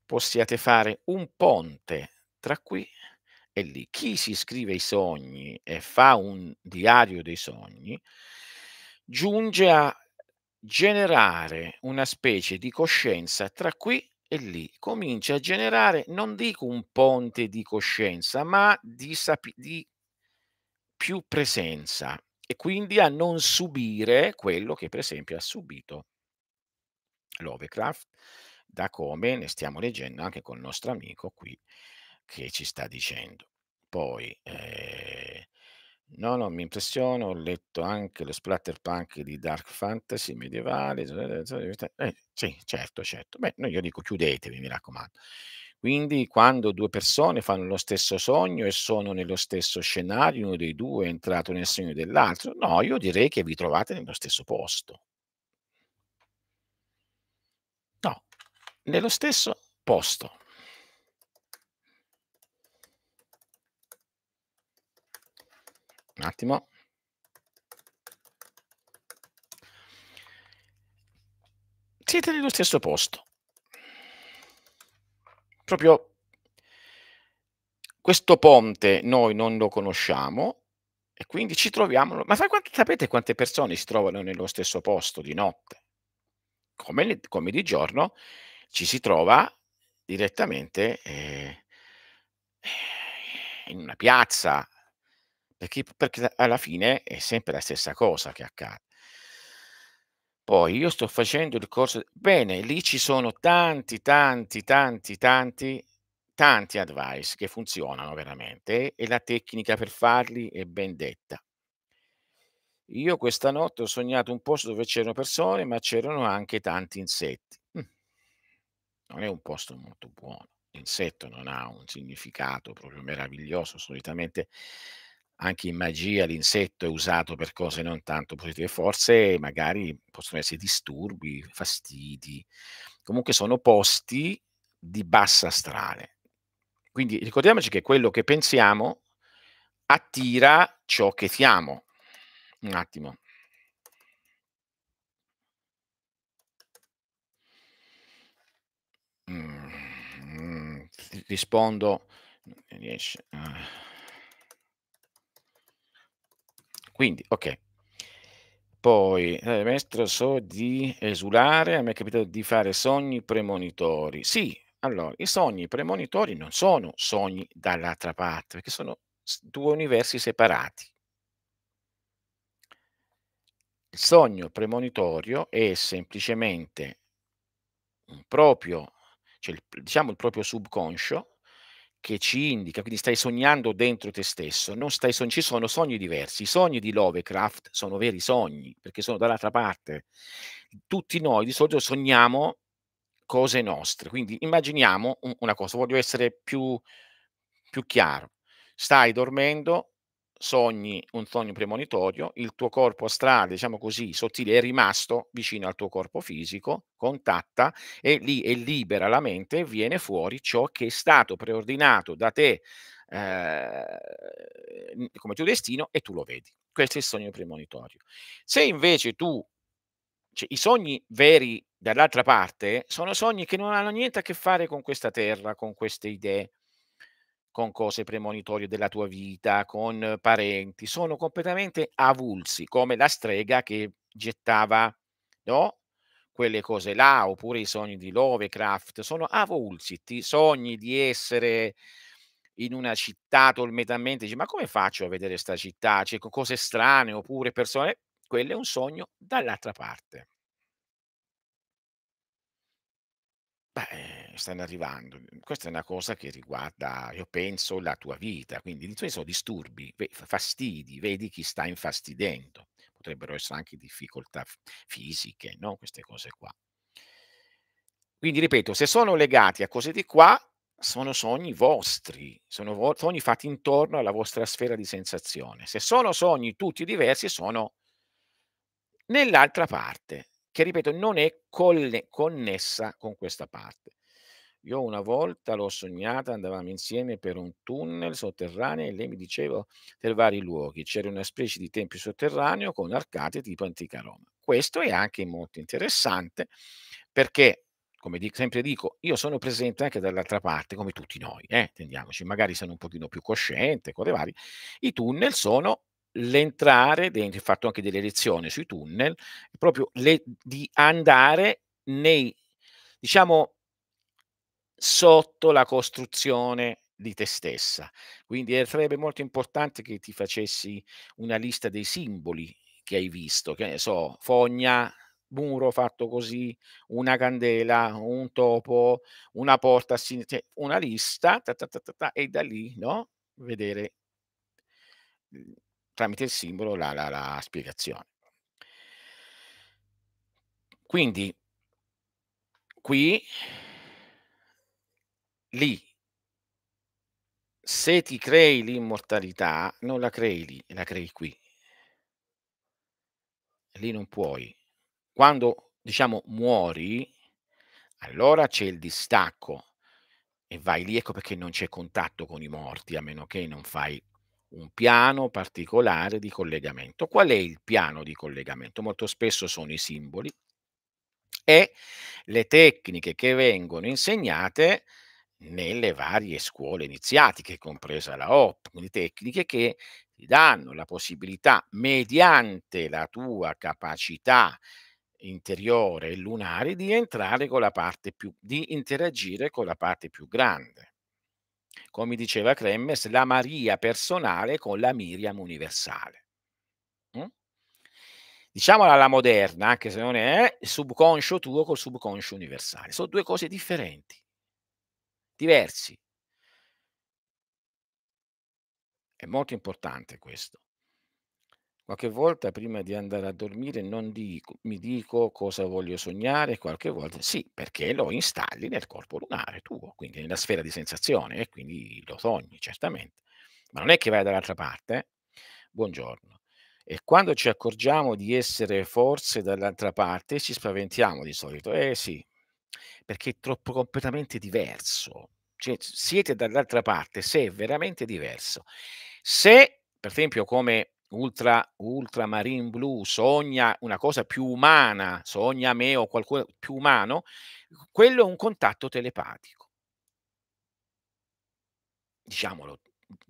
possiate fare un ponte tra qui e lì. Chi si scrive i sogni e fa un diario dei sogni giunge a generare una specie di coscienza tra qui e lì. Comincia a generare, non dico un ponte di coscienza, ma di, sapi- di più presenza e quindi a non subire quello che per esempio ha subito Lovecraft da come ne stiamo leggendo anche col nostro amico qui che ci sta dicendo. Poi, eh, no, non mi impressiono, ho letto anche lo splatterpunk di Dark Fantasy medievale. Eh, sì, certo, certo. Beh, no, io dico chiudetevi, mi raccomando. Quindi quando due persone fanno lo stesso sogno e sono nello stesso scenario, uno dei due è entrato nel sogno dell'altro, no, io direi che vi trovate nello stesso posto. nello stesso posto. Un attimo. Siete nello stesso posto. Proprio questo ponte noi non lo conosciamo e quindi ci troviamo... Ma quante, sapete quante persone si trovano nello stesso posto di notte? Come, come di giorno ci si trova direttamente eh, eh, in una piazza, perché, perché, alla fine è sempre la stessa cosa che accade. Poi io sto facendo il corso, bene, lì ci sono tanti, tanti, tanti, tanti, tanti advice che funzionano veramente e la tecnica per farli è ben detta. Io questa notte ho sognato un posto dove c'erano persone, ma c'erano anche tanti insetti. Mm, non è un posto molto buono. L'insetto non ha un significato proprio meraviglioso, solitamente anche in magia l'insetto è usato per cose non tanto positive, forse magari possono essere disturbi, fastidi, comunque sono posti di bassa strada. Quindi ricordiamoci che quello che pensiamo attira ciò che siamo. Un attimo. Mm, mm, rispondo. Ah. Quindi, ok. Poi, eh, maestro, so di esulare, a me è capitato di fare sogni premonitori. Sì, allora, i sogni premonitori non sono sogni dall'altra parte, perché sono due universi separati. Il sogno premonitorio è semplicemente un proprio cioè il, diciamo il proprio subconscio che ci indica, quindi stai sognando dentro te stesso, non stai sognando, ci sono sogni diversi, i sogni di Lovecraft sono veri sogni, perché sono dall'altra parte. Tutti noi di solito sogniamo cose nostre, quindi immaginiamo una cosa, voglio essere più, più chiaro, stai dormendo, sogni un sogno premonitorio, il tuo corpo astrale, diciamo così, sottile, è rimasto vicino al tuo corpo fisico, contatta e lì è libera la mente e viene fuori ciò che è stato preordinato da te eh, come tuo destino e tu lo vedi. Questo è il sogno premonitorio. Se invece tu, cioè, i sogni veri dall'altra parte, sono sogni che non hanno niente a che fare con questa terra, con queste idee con cose premonitorie della tua vita, con parenti, sono completamente avulsi, come la strega che gettava no? quelle cose là, oppure i sogni di Lovecraft, sono avulsi, ti sogni di essere in una città tormentamente, dici ma come faccio a vedere questa città? C'è cioè, cose strane, oppure persone, quello è un sogno dall'altra parte. Beh, stanno arrivando. Questa è una cosa che riguarda, io penso, la tua vita, quindi i tuoi sono disturbi, fastidi, vedi chi sta infastidendo. Potrebbero essere anche difficoltà fisiche, no? queste cose qua. Quindi ripeto, se sono legati a cose di qua, sono sogni vostri, sono sogni fatti intorno alla vostra sfera di sensazione. Se sono sogni tutti diversi, sono nell'altra parte, che ripeto non è coll- connessa con questa parte. Io una volta l'ho sognata, andavamo insieme per un tunnel sotterraneo e lei mi diceva per vari luoghi. C'era una specie di tempio sotterraneo con arcate tipo antica Roma. Questo è anche molto interessante perché, come dico, sempre dico, io sono presente anche dall'altra parte, come tutti noi, eh, tendiamoci, magari sono un pochino più cosciente, cose varie. I tunnel sono l'entrare dentro, ho fatto anche delle lezioni sui tunnel, proprio le, di andare nei, diciamo, sotto la costruzione di te stessa. Quindi eh, sarebbe molto importante che ti facessi una lista dei simboli che hai visto, che ne so, fogna, muro fatto così, una candela, un topo, una porta a sinistra, cioè, una lista, ta ta ta e da lì no? vedere mhmm, tramite il simbolo la, la, la spiegazione. Quindi qui lì. Se ti crei l'immortalità, non la crei lì, la crei qui. Lì non puoi. Quando, diciamo, muori, allora c'è il distacco e vai lì, ecco perché non c'è contatto con i morti, a meno che non fai un piano particolare di collegamento. Qual è il piano di collegamento? Molto spesso sono i simboli e le tecniche che vengono insegnate nelle varie scuole iniziatiche, compresa la OP, quindi tecniche che ti danno la possibilità, mediante la tua capacità interiore e lunare, di entrare con la parte più, di interagire con la parte più grande. Come diceva Kremmes, la Maria personale con la Miriam universale. Mm? Diciamola alla moderna, anche se non è, eh, il subconscio tuo col subconscio universale. Sono due cose differenti diversi. È molto importante questo. Qualche volta prima di andare a dormire non dico, mi dico cosa voglio sognare, qualche volta sì, perché lo installi nel corpo lunare tuo, quindi nella sfera di sensazione e quindi lo sogni certamente. Ma non è che vai dall'altra parte, eh? buongiorno. E quando ci accorgiamo di essere forse dall'altra parte ci spaventiamo di solito. Eh sì, perché è troppo completamente diverso. Cioè, siete dall'altra parte se è veramente diverso. Se, per esempio, come Ultra, Ultra Marine blu sogna una cosa più umana, sogna me o qualcosa più umano, quello è un contatto telepatico. Diciamolo,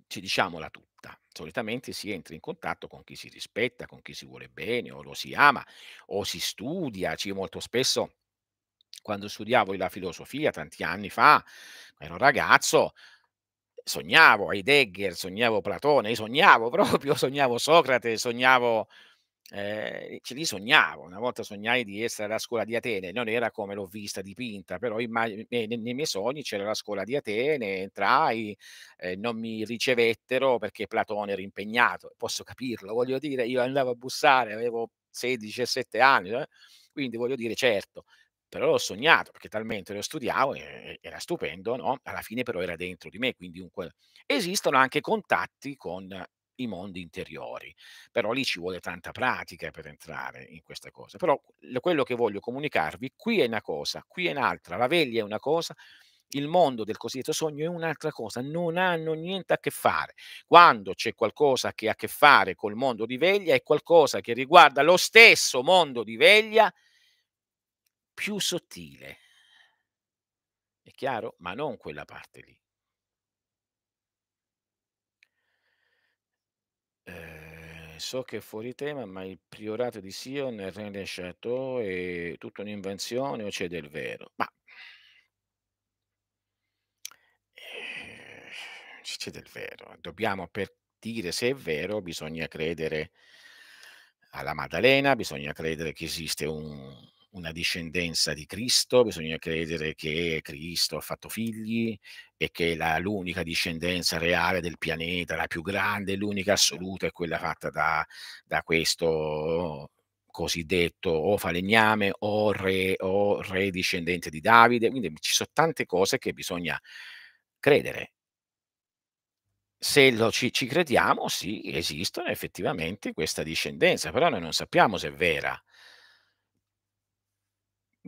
ci diciamola tutta. Solitamente si entra in contatto con chi si rispetta, con chi si vuole bene o lo si ama o si studia. Ci molto spesso quando studiavo la filosofia tanti anni fa, ero un ragazzo, sognavo Heidegger, sognavo Platone, sognavo *laughs* proprio, sognavo Socrate, sognavo, eh, ce li sognavo, una volta sognai di essere alla scuola di Atene, non era come l'ho vista dipinta, però immag- nei, nei, miei sogni c'era la scuola di Atene, entrai, eh, non mi ricevettero perché Platone era impegnato, posso capirlo, voglio dire, io andavo a bussare, avevo 16-17 anni, eh? quindi voglio dire certo, però l'ho sognato perché talmente lo studiavo, era stupendo, no? alla fine però era dentro di me, quindi un... esistono anche contatti con i mondi interiori, però lì ci vuole tanta pratica per entrare in questa cosa, però quello che voglio comunicarvi qui è una cosa, qui è un'altra, la veglia è una cosa, il mondo del cosiddetto sogno è un'altra cosa, non hanno niente a che fare. Quando c'è qualcosa che ha a che fare col mondo di veglia, è qualcosa che riguarda lo stesso mondo di veglia, più sottile. È chiaro? Ma non quella parte lì. Ehm, so che è fuori tema, ma il priorato di Sion, il René Chateau, è tutta un'invenzione o c'è del vero? Ma eh, c'è del vero. Dobbiamo, per dire se è vero, bisogna credere alla Maddalena, bisogna credere che esiste un, una discendenza di Cristo, bisogna credere che Cristo ha fatto figli e che la, l'unica discendenza reale del pianeta, la più grande, l'unica assoluta, è quella fatta da, da questo cosiddetto o falegname o re, o re discendente di Davide. Quindi ci sono tante cose che bisogna credere se lo, ci, ci, crediamo, sì, esistono effettivamente questa discendenza, però noi non sappiamo se è vera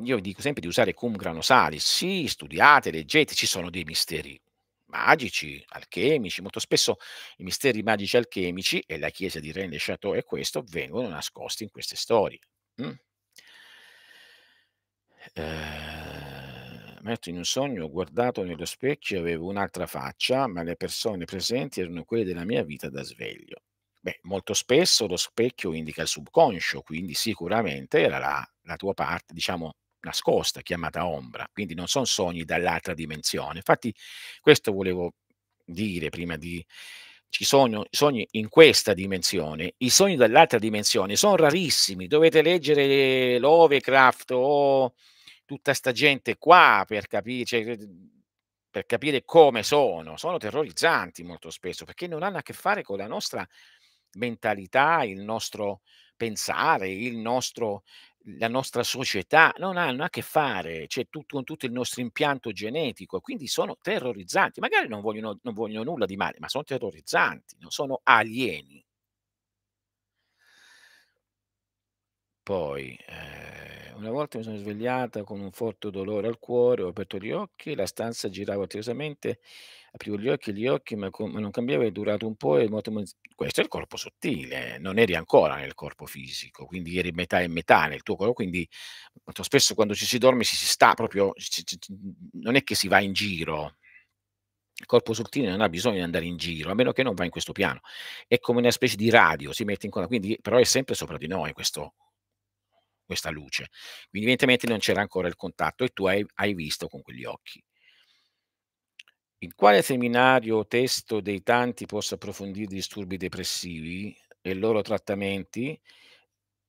io dico sempre di usare cum grano salis, sì, studiate, leggete, ci sono dei misteri magici, alchemici, molto spesso i misteri magici alchemici, e la chiesa di René Chateau e questo, vengono nascosti in queste storie. Mm. Eh, metto in un sogno, guardato nello specchio avevo un'altra faccia, ma le persone presenti erano quelle della mia vita da sveglio. Beh, molto spesso lo specchio indica il subconscio, quindi sicuramente era la, la tua parte, diciamo, nascosta chiamata ombra, quindi non sono sogni dall'altra dimensione. Infatti questo volevo dire prima di... Ci sono sogni in questa dimensione, i sogni dall'altra dimensione sono rarissimi, dovete leggere l'Ovecraft o tutta sta gente qua per capire, cioè, per capire come sono, sono terrorizzanti molto spesso perché non hanno a che fare con la nostra mentalità, il nostro pensare, il nostro la nostra società non hanno a che fare, cioè tutto, con tutto il nostro impianto genetico, quindi sono terrorizzanti, magari non vogliono, non vogliono nulla di male, ma sono terrorizzanti, non sono alieni. Poi, eh, una volta mi sono svegliata con un forte dolore al cuore, ho aperto gli occhi, la stanza girava attivamente, aprivo gli occhi, gli occhi, ma, com- ma non cambiava, è durato un po' e molto... questo è il corpo sottile, non eri ancora nel corpo fisico, quindi eri metà e metà nel tuo corpo, quindi molto spesso quando ci si dorme si, si sta proprio, ci, ci, non è che si va in giro, il corpo sottile non ha bisogno di andare in giro, a meno che non va in questo piano. È come una specie di radio, si mette in coda, quindi però è sempre sopra di noi questo questa luce. Quindi evidentemente non c'era ancora il contatto e tu hai, hai visto con quegli occhi. In quale seminario o testo dei tanti possa approfondire i disturbi depressivi e i loro trattamenti?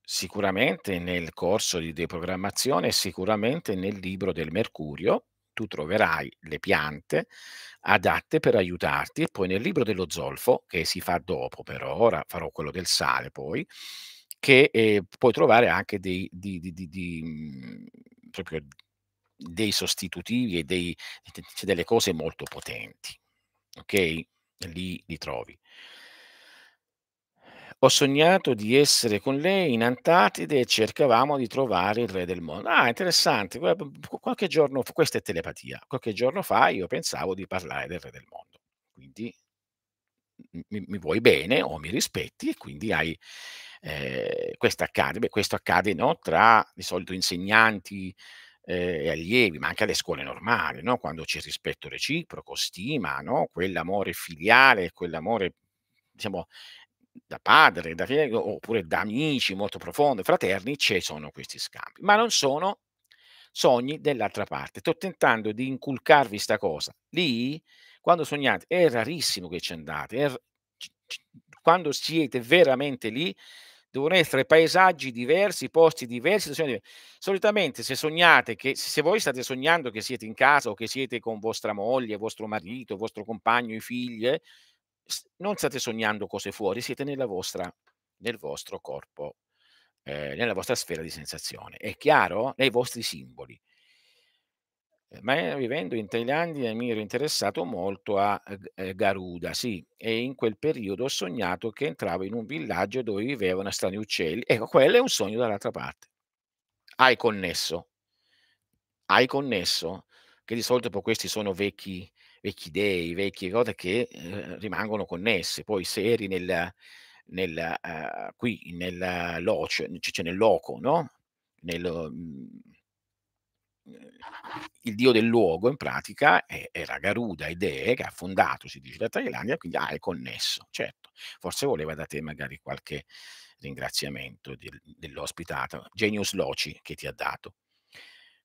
Sicuramente nel corso di deprogrammazione, sicuramente nel libro del Mercurio, tu troverai le piante adatte per aiutarti e poi nel libro dello zolfo, che si fa dopo però ora, farò quello del sale poi, che eh, puoi trovare anche dei, di, di, di, mhmm, dei sostitutivi e dei, cioè delle cose molto potenti. Ok? Lì li trovi. Ho sognato di essere con lei in Antartide e cercavamo di trovare il re del mondo. Ah, interessante. Qualche giorno questa è telepatia. Qualche giorno fa io pensavo di parlare del re del mondo. Quindi mi, mi vuoi bene o mi rispetti e quindi hai, eh, questo accade, Beh, questo accade no? tra di solito insegnanti eh, e allievi, ma anche alle scuole normali, no? quando c'è rispetto reciproco, stima, no? quell'amore filiale, quell'amore diciamo, da padre, da figlio, oppure da amici molto profondi, fraterni, ci sono questi scambi, ma non sono sogni dell'altra parte. Sto tentando di inculcarvi questa cosa. Lì, quando sognate, è rarissimo che ci andate, è... quando siete veramente lì, devono essere paesaggi diversi, posti diversi, situazioni diverse. Solitamente se sognate che se voi state sognando che siete in casa o che siete con vostra moglie, vostro marito, vostro compagno, i figli, eh, non state sognando cose fuori, siete nella vostra, nel vostro corpo, eh, nella vostra sfera di sensazione. È chiaro? Nei vostri simboli ma eh, vivendo in Thailandia mi ero interessato molto a eh, eh, Garuda, sì, e in quel periodo ho sognato che entravo in un villaggio dove vivevano strani uccelli. Ecco, quello è un sogno dall'altra parte. Hai connesso. Hai connesso che di solito poi questi sono vecchi, vecchi dei, vecchie cose che eh, rimangono connesse, poi se eri nel, nel, uh, qui nel, locio, cioè nel loco, no? Nel, mh, mm, il dio del luogo in pratica era Garuda Idee che ha fondato, si dice, la Thailandia, quindi ah, connesso, certo, forse voleva da te magari qualche ringraziamento dell'ospitato, genius loci che ti ha dato.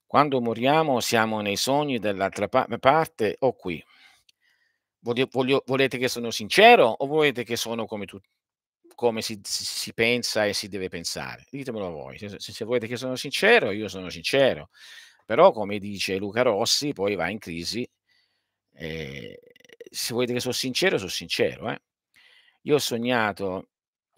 Quando moriamo siamo nei sogni dell'altra parte o qui. Voglio, voglio, volete che sono sincero o volete che sono come, tu, come si, si, pensa e si deve pensare? Ditemelo voi, se, se volete che sono sincero, io sono sincero. Però, come dice Luca Rossi, poi va in crisi. Eh, se volete che sono sincero, sono sincero. Eh. Io ho sognato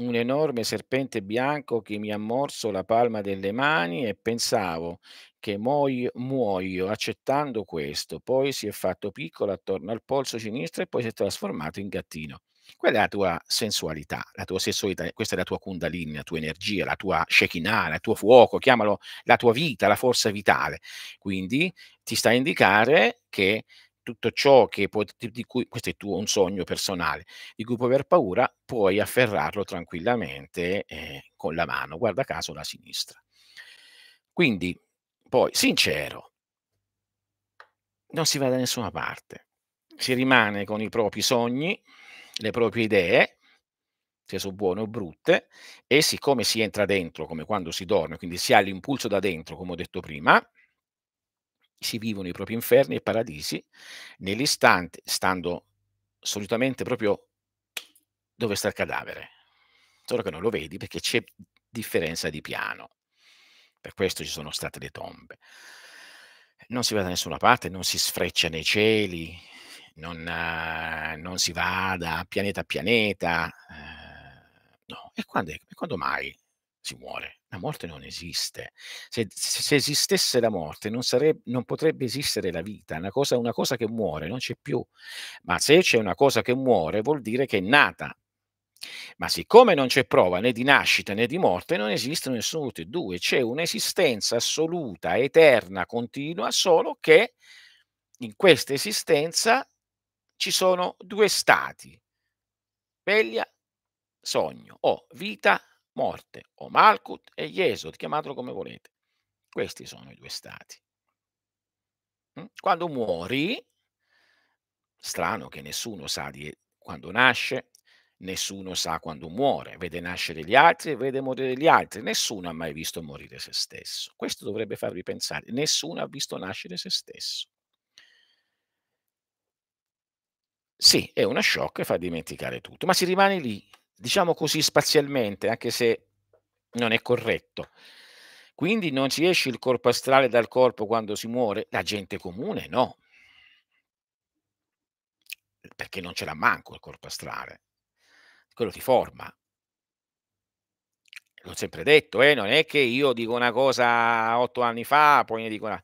un enorme serpente bianco che mi ha morso la palma delle mani e pensavo che muoio, muoio, accettando questo. Poi si è fatto piccolo attorno al polso sinistro e poi si è trasformato in gattino quella è la tua sensualità, la tua sessualità, questa è la tua kundalini, la tua energia, la tua shekinah, il tuo fuoco, chiamalo la tua vita, la forza vitale. Quindi ti sta a indicare che tutto ciò che può, di cui, questo è tuo, un sogno personale, di cui puoi aver paura, puoi afferrarlo tranquillamente eh, con la mano, guarda caso la sinistra. Quindi, poi, sincero, non si va da nessuna parte, si rimane con i propri sogni, le proprie idee, se sono buone o brutte, e siccome si entra dentro, come quando si dorme, quindi si ha l'impulso da dentro, come ho detto prima, si vivono i propri inferni e paradisi nell'istante, stando solitamente proprio dove sta il cadavere. Solo che non lo vedi perché c'è differenza di piano. Per questo ci sono state le tombe. Non si va da nessuna parte, non si sfreccia nei cieli, non, eh, non si va da pianeta a pianeta. Eh, no, e quando, e quando mai si muore? La morte non esiste. Se, se esistesse la morte non, sarebbe, non, potrebbe esistere la vita, una cosa, una cosa che muore non c'è più. Ma se c'è una cosa che muore vuol dire che è nata, ma siccome non c'è prova né di nascita né di morte, non esistono nessuno tutti e due, c'è un'esistenza assoluta, eterna, continua, solo che in questa esistenza ci sono due stati, veglia, sogno, o vita, morte, o Malkut e Jesod, chiamatelo come volete. Questi sono i due stati. Mm? Quando muori, strano che nessuno sa di quando nasce, nessuno sa quando muore, vede nascere gli altri, e vede morire gli altri, nessuno ha mai visto morire se stesso. Questo dovrebbe farvi pensare, nessuno ha visto nascere se stesso. Sì, è una shock e fa dimenticare tutto, ma si rimane lì, diciamo così spazialmente, anche se non è corretto. Quindi non si esce il corpo astrale dal corpo quando si muore? La gente comune no, perché non ce l'ha manco il corpo astrale, quello ti forma. L'ho sempre detto, eh? non è che io dico una cosa otto anni fa, poi ne dico una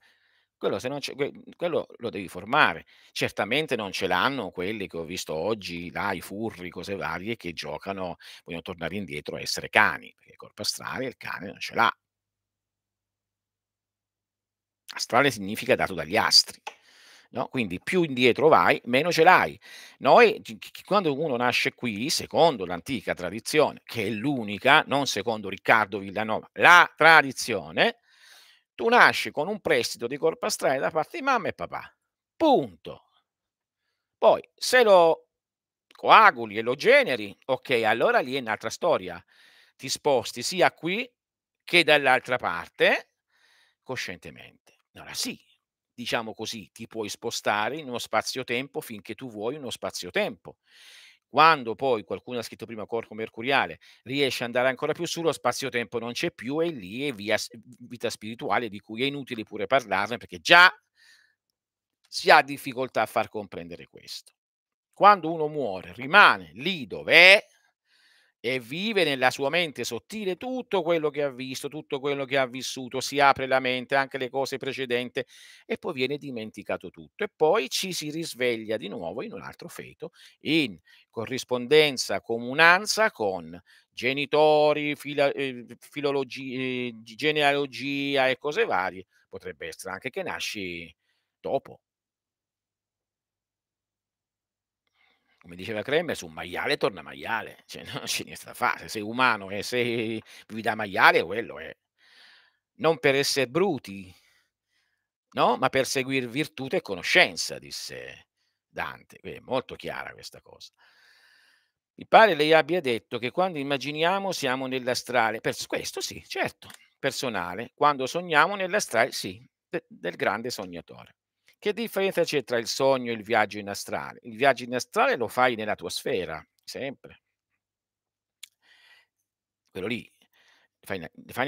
quello, quello, lo devi formare. Certamente non ce l'hanno quelli che ho visto oggi, là, i furri, cose varie, che giocano, vogliono tornare indietro a essere cani, perché colpa astrale il cane non ce l'ha. Astrale significa dato dagli astri. No? Quindi più indietro vai, meno ce l'hai. Noi, quando uno nasce qui, secondo l'antica tradizione, che è l'unica, non secondo Riccardo Villanova, la tradizione, tu nasci con un prestito di corpo astrale da parte di mamma e papà. Punto. Poi, se lo coaguli e lo generi, ok, allora lì è un'altra storia. Ti sposti sia qui che dall'altra parte coscientemente. Allora sì, diciamo così, ti puoi spostare in uno spazio-tempo finché tu vuoi uno spazio-tempo. Quando poi qualcuno ha scritto prima corpo mercuriale riesce ad andare ancora più su, lo spazio-tempo non c'è più e lì è via vita spirituale di cui è inutile pure parlarne perché già si ha difficoltà a far comprendere questo. Quando uno muore rimane lì dove è, e vive nella sua mente sottile tutto quello che ha visto, tutto quello che ha vissuto, si apre la mente, anche le cose precedenti, e poi viene dimenticato tutto. E poi ci si risveglia di nuovo in un altro feto, in corrispondenza, comunanza con genitori, fila, eh, filologia, ehm, genealogia e cose varie. Potrebbe essere anche che nasci dopo come diceva Kremer, su un maiale torna maiale, cioè non c'è niente da fare, se sei umano e se vi dà maiale, quello è. Non per essere bruti, no? ma per seguire virtù e conoscenza, disse Dante, è molto chiara questa cosa. Mi pare lei abbia detto che quando immaginiamo siamo nell'astrale, per questo sì, certo, personale, quando sogniamo nell'astrale, sì, de, del grande sognatore. Che differenza c'è tra il sogno e il viaggio in astrale? Il viaggio in astrale lo fai nella tua sfera, sempre. Quello lì.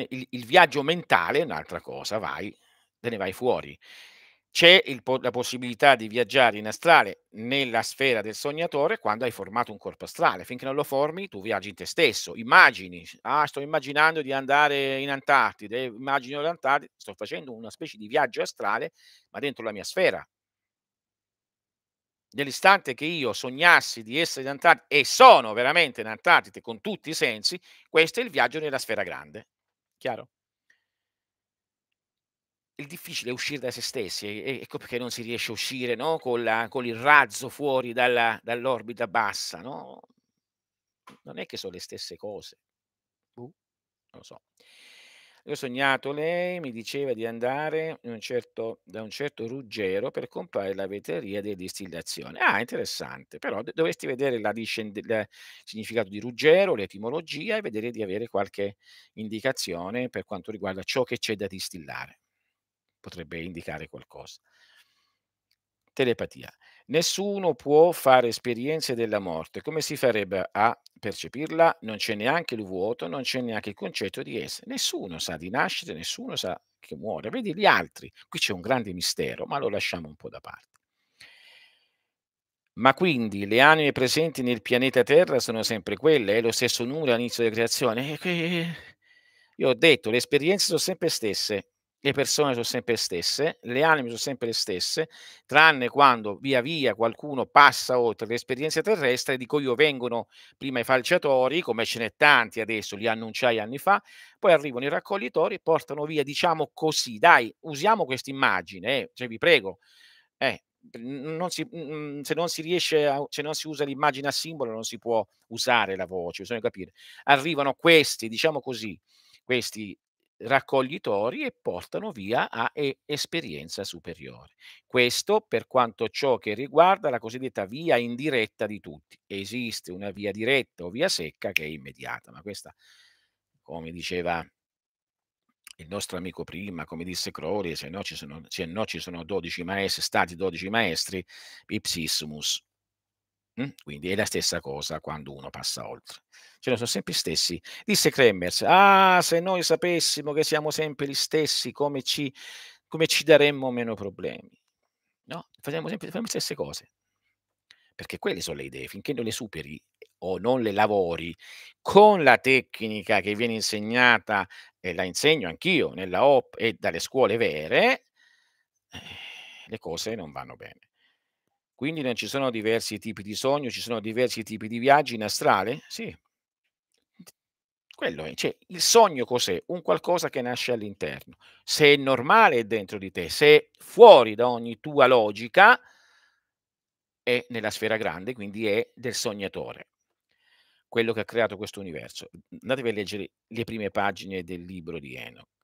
Il, il viaggio mentale è un'altra cosa, vai, te ne vai fuori c'è po- la possibilità di viaggiare in astrale nella sfera del sognatore quando hai formato un corpo astrale. Finché non lo formi, tu viaggi in te stesso. Immagini, ah, sto immaginando di andare in Antartide, immagino l'Antartide, sto facendo una specie di viaggio astrale, ma dentro la mia sfera. Nell'istante che io sognassi di essere in Antartide e sono veramente in Antartide con tutti i sensi, questo è il viaggio nella sfera grande. Chiaro? il difficile è uscire da se stessi, ecco perché non si riesce a uscire no? con, la, con, il razzo fuori dalla, dall'orbita bassa, no? non è che sono le stesse cose, uh, non lo so. Io ho sognato lei, mi diceva di andare un certo, da un certo Ruggero per comprare la veteria di distillazione. Ah, interessante, però dovresti vedere la discende- il significato di Ruggero, l'etimologia e vedere di avere qualche indicazione per quanto riguarda ciò che c'è da distillare potrebbe indicare qualcosa. Telepatia. Nessuno può fare esperienze della morte. Come si farebbe a percepirla? Non c'è neanche il vuoto, non c'è neanche il concetto di essere. Nessuno sa di nascere, nessuno sa che muore. Vedi gli altri. Qui c'è un grande mistero, ma lo lasciamo un po' da parte. Ma quindi le anime presenti nel pianeta Terra sono sempre quelle, è lo stesso numero all'inizio della creazione. Eh, eh, io ho detto, le esperienze sono sempre stesse, le persone sono sempre le stesse, le anime sono sempre le stesse, tranne quando via via qualcuno passa oltre l'esperienza terrestre, di cui io vengono prima i falciatori, come ce n'è tanti adesso, li annunciai anni fa, poi arrivano i raccoglitori, portano via, diciamo così, dai, usiamo questa immagine, eh, cioè vi prego, eh, non si, se non si riesce a, se non si usa l'immagine a simbolo non si può usare la voce, bisogna capire. Arrivano questi, diciamo così, questi raccoglitori e portano via a e- esperienza superiore. Questo per quanto ciò che riguarda la cosiddetta via indiretta di tutti. Esiste una via diretta o via secca che è immediata, ma questa, come diceva il nostro amico prima, come disse Crowley, se no ci sono, se no ci sono 12 maestri, stati 12 maestri, ipsissimus Mm, quindi è la stessa cosa quando uno passa oltre. Ce ne sono sempre gli stessi. Disse Kremers, ah, se noi sapessimo che siamo sempre gli stessi, come ci, come ci daremmo meno problemi? No, facciamo sempre facciamo le stesse cose. Perché quelle sono le idee, finché non le superi eh, o non le lavori con la tecnica che viene insegnata, e la insegno anch'io nella OP e dalle scuole vere, eh, le cose non vanno bene. Quindi non ci sono diversi tipi di sogno, ci sono diversi tipi di viaggi in astrale? Sì. Quello è, cioè, il sogno cos'è? Un qualcosa che nasce all'interno. Se è normale è dentro di te, se è fuori da ogni tua logica è nella sfera grande, quindi è del sognatore quello che ha creato questo universo. Andatevi a leggere le prime pagine del libro di Enoch.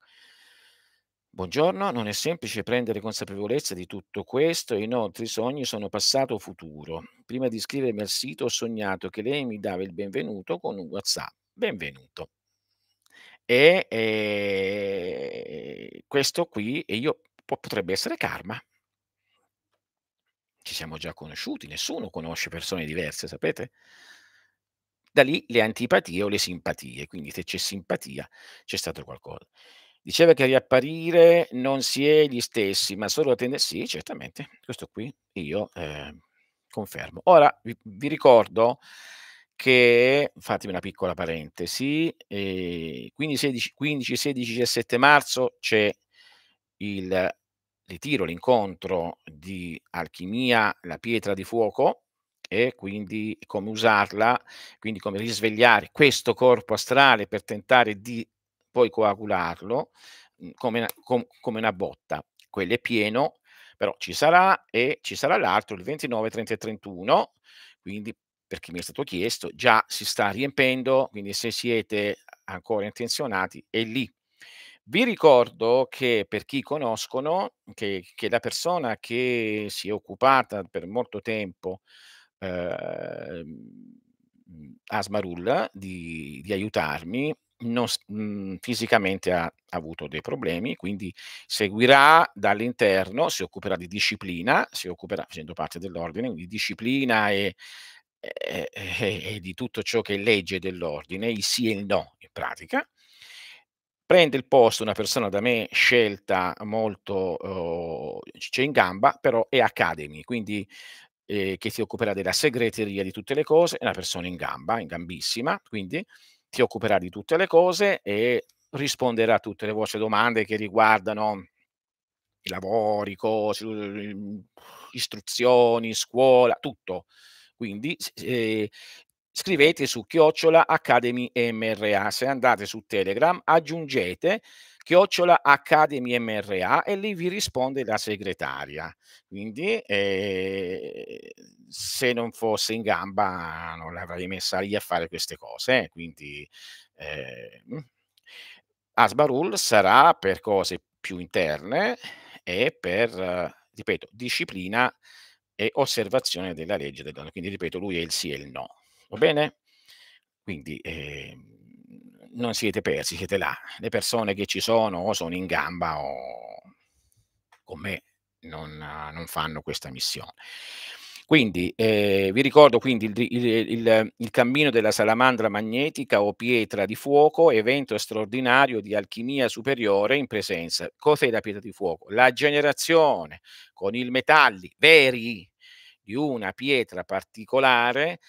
Buongiorno, non è semplice prendere consapevolezza di tutto questo e inoltre i sogni sono passato o futuro. Prima di iscrivermi al sito ho sognato che lei mi dava il benvenuto con un WhatsApp. Benvenuto. E, e eh, questo qui e io, potrebbe essere karma. Ci siamo già conosciuti, nessuno conosce persone diverse, sapete? Da lì le antipatie o le simpatie, quindi se c'è simpatia c'è stato qualcosa. Diceva che riapparire non si è gli stessi, ma solo la tendenza. Sì, certamente, questo qui io eh, confermo. Ora vi, vi, ricordo che, fatemi una piccola parentesi, eh, 15, 16, 15, 16, 17 marzo c'è il ritiro, l'incontro di alchimia, la pietra di fuoco, e quindi come usarla, quindi come risvegliare questo corpo astrale per tentare di poi coagularlo mhmm, come, com, come una botta. Quello è pieno, però ci sarà e ci sarà l'altro il 29, 30 e 31, quindi per chi mi è stato chiesto, già si sta riempendo, quindi se siete ancora intenzionati è lì. Vi ricordo che per chi conoscono, che, che la persona che si è occupata per molto tempo eh, mhmm, a Smarul di, di aiutarmi non, mh, mhmm, fisicamente ha, ha, avuto dei problemi, quindi seguirà dall'interno, si occuperà di disciplina, si occuperà facendo parte dell'ordine, di disciplina e, e, e, e di tutto ciò che è legge dell'ordine, il sì e il no in pratica. Prende il posto una persona da me scelta molto eh, c'è in gamba, però è academy, quindi eh, che si occuperà della segreteria di tutte le cose, è una persona in gamba, in gambissima, quindi ti occuperà di tutte le cose e risponderà a tutte le vostre domande che riguardano i lavori, cose, istruzioni, scuola, tutto. Quindi eh, scrivete su chiocciola Academy MRA. Se andate su Telegram, aggiungete chiocciola Academy MRA e lì vi risponde la segretaria. Quindi eh, se non fosse in gamba non l'avrei messa lì a fare queste cose. Quindi eh, Asbarul sarà per cose più interne e per, ripeto, disciplina e osservazione della legge del dono. Quindi, ripeto, lui è il sì e il no. Va bene? Quindi... Eh, non siete persi, siete là. Le persone che ci sono o sono in gamba o con me non, non fanno questa missione. Quindi eh, vi ricordo quindi il, il, il, il, cammino della salamandra magnetica o pietra di fuoco, evento straordinario di alchimia superiore in presenza. Cos'è la pietra di fuoco? La generazione con i metalli veri di una pietra particolare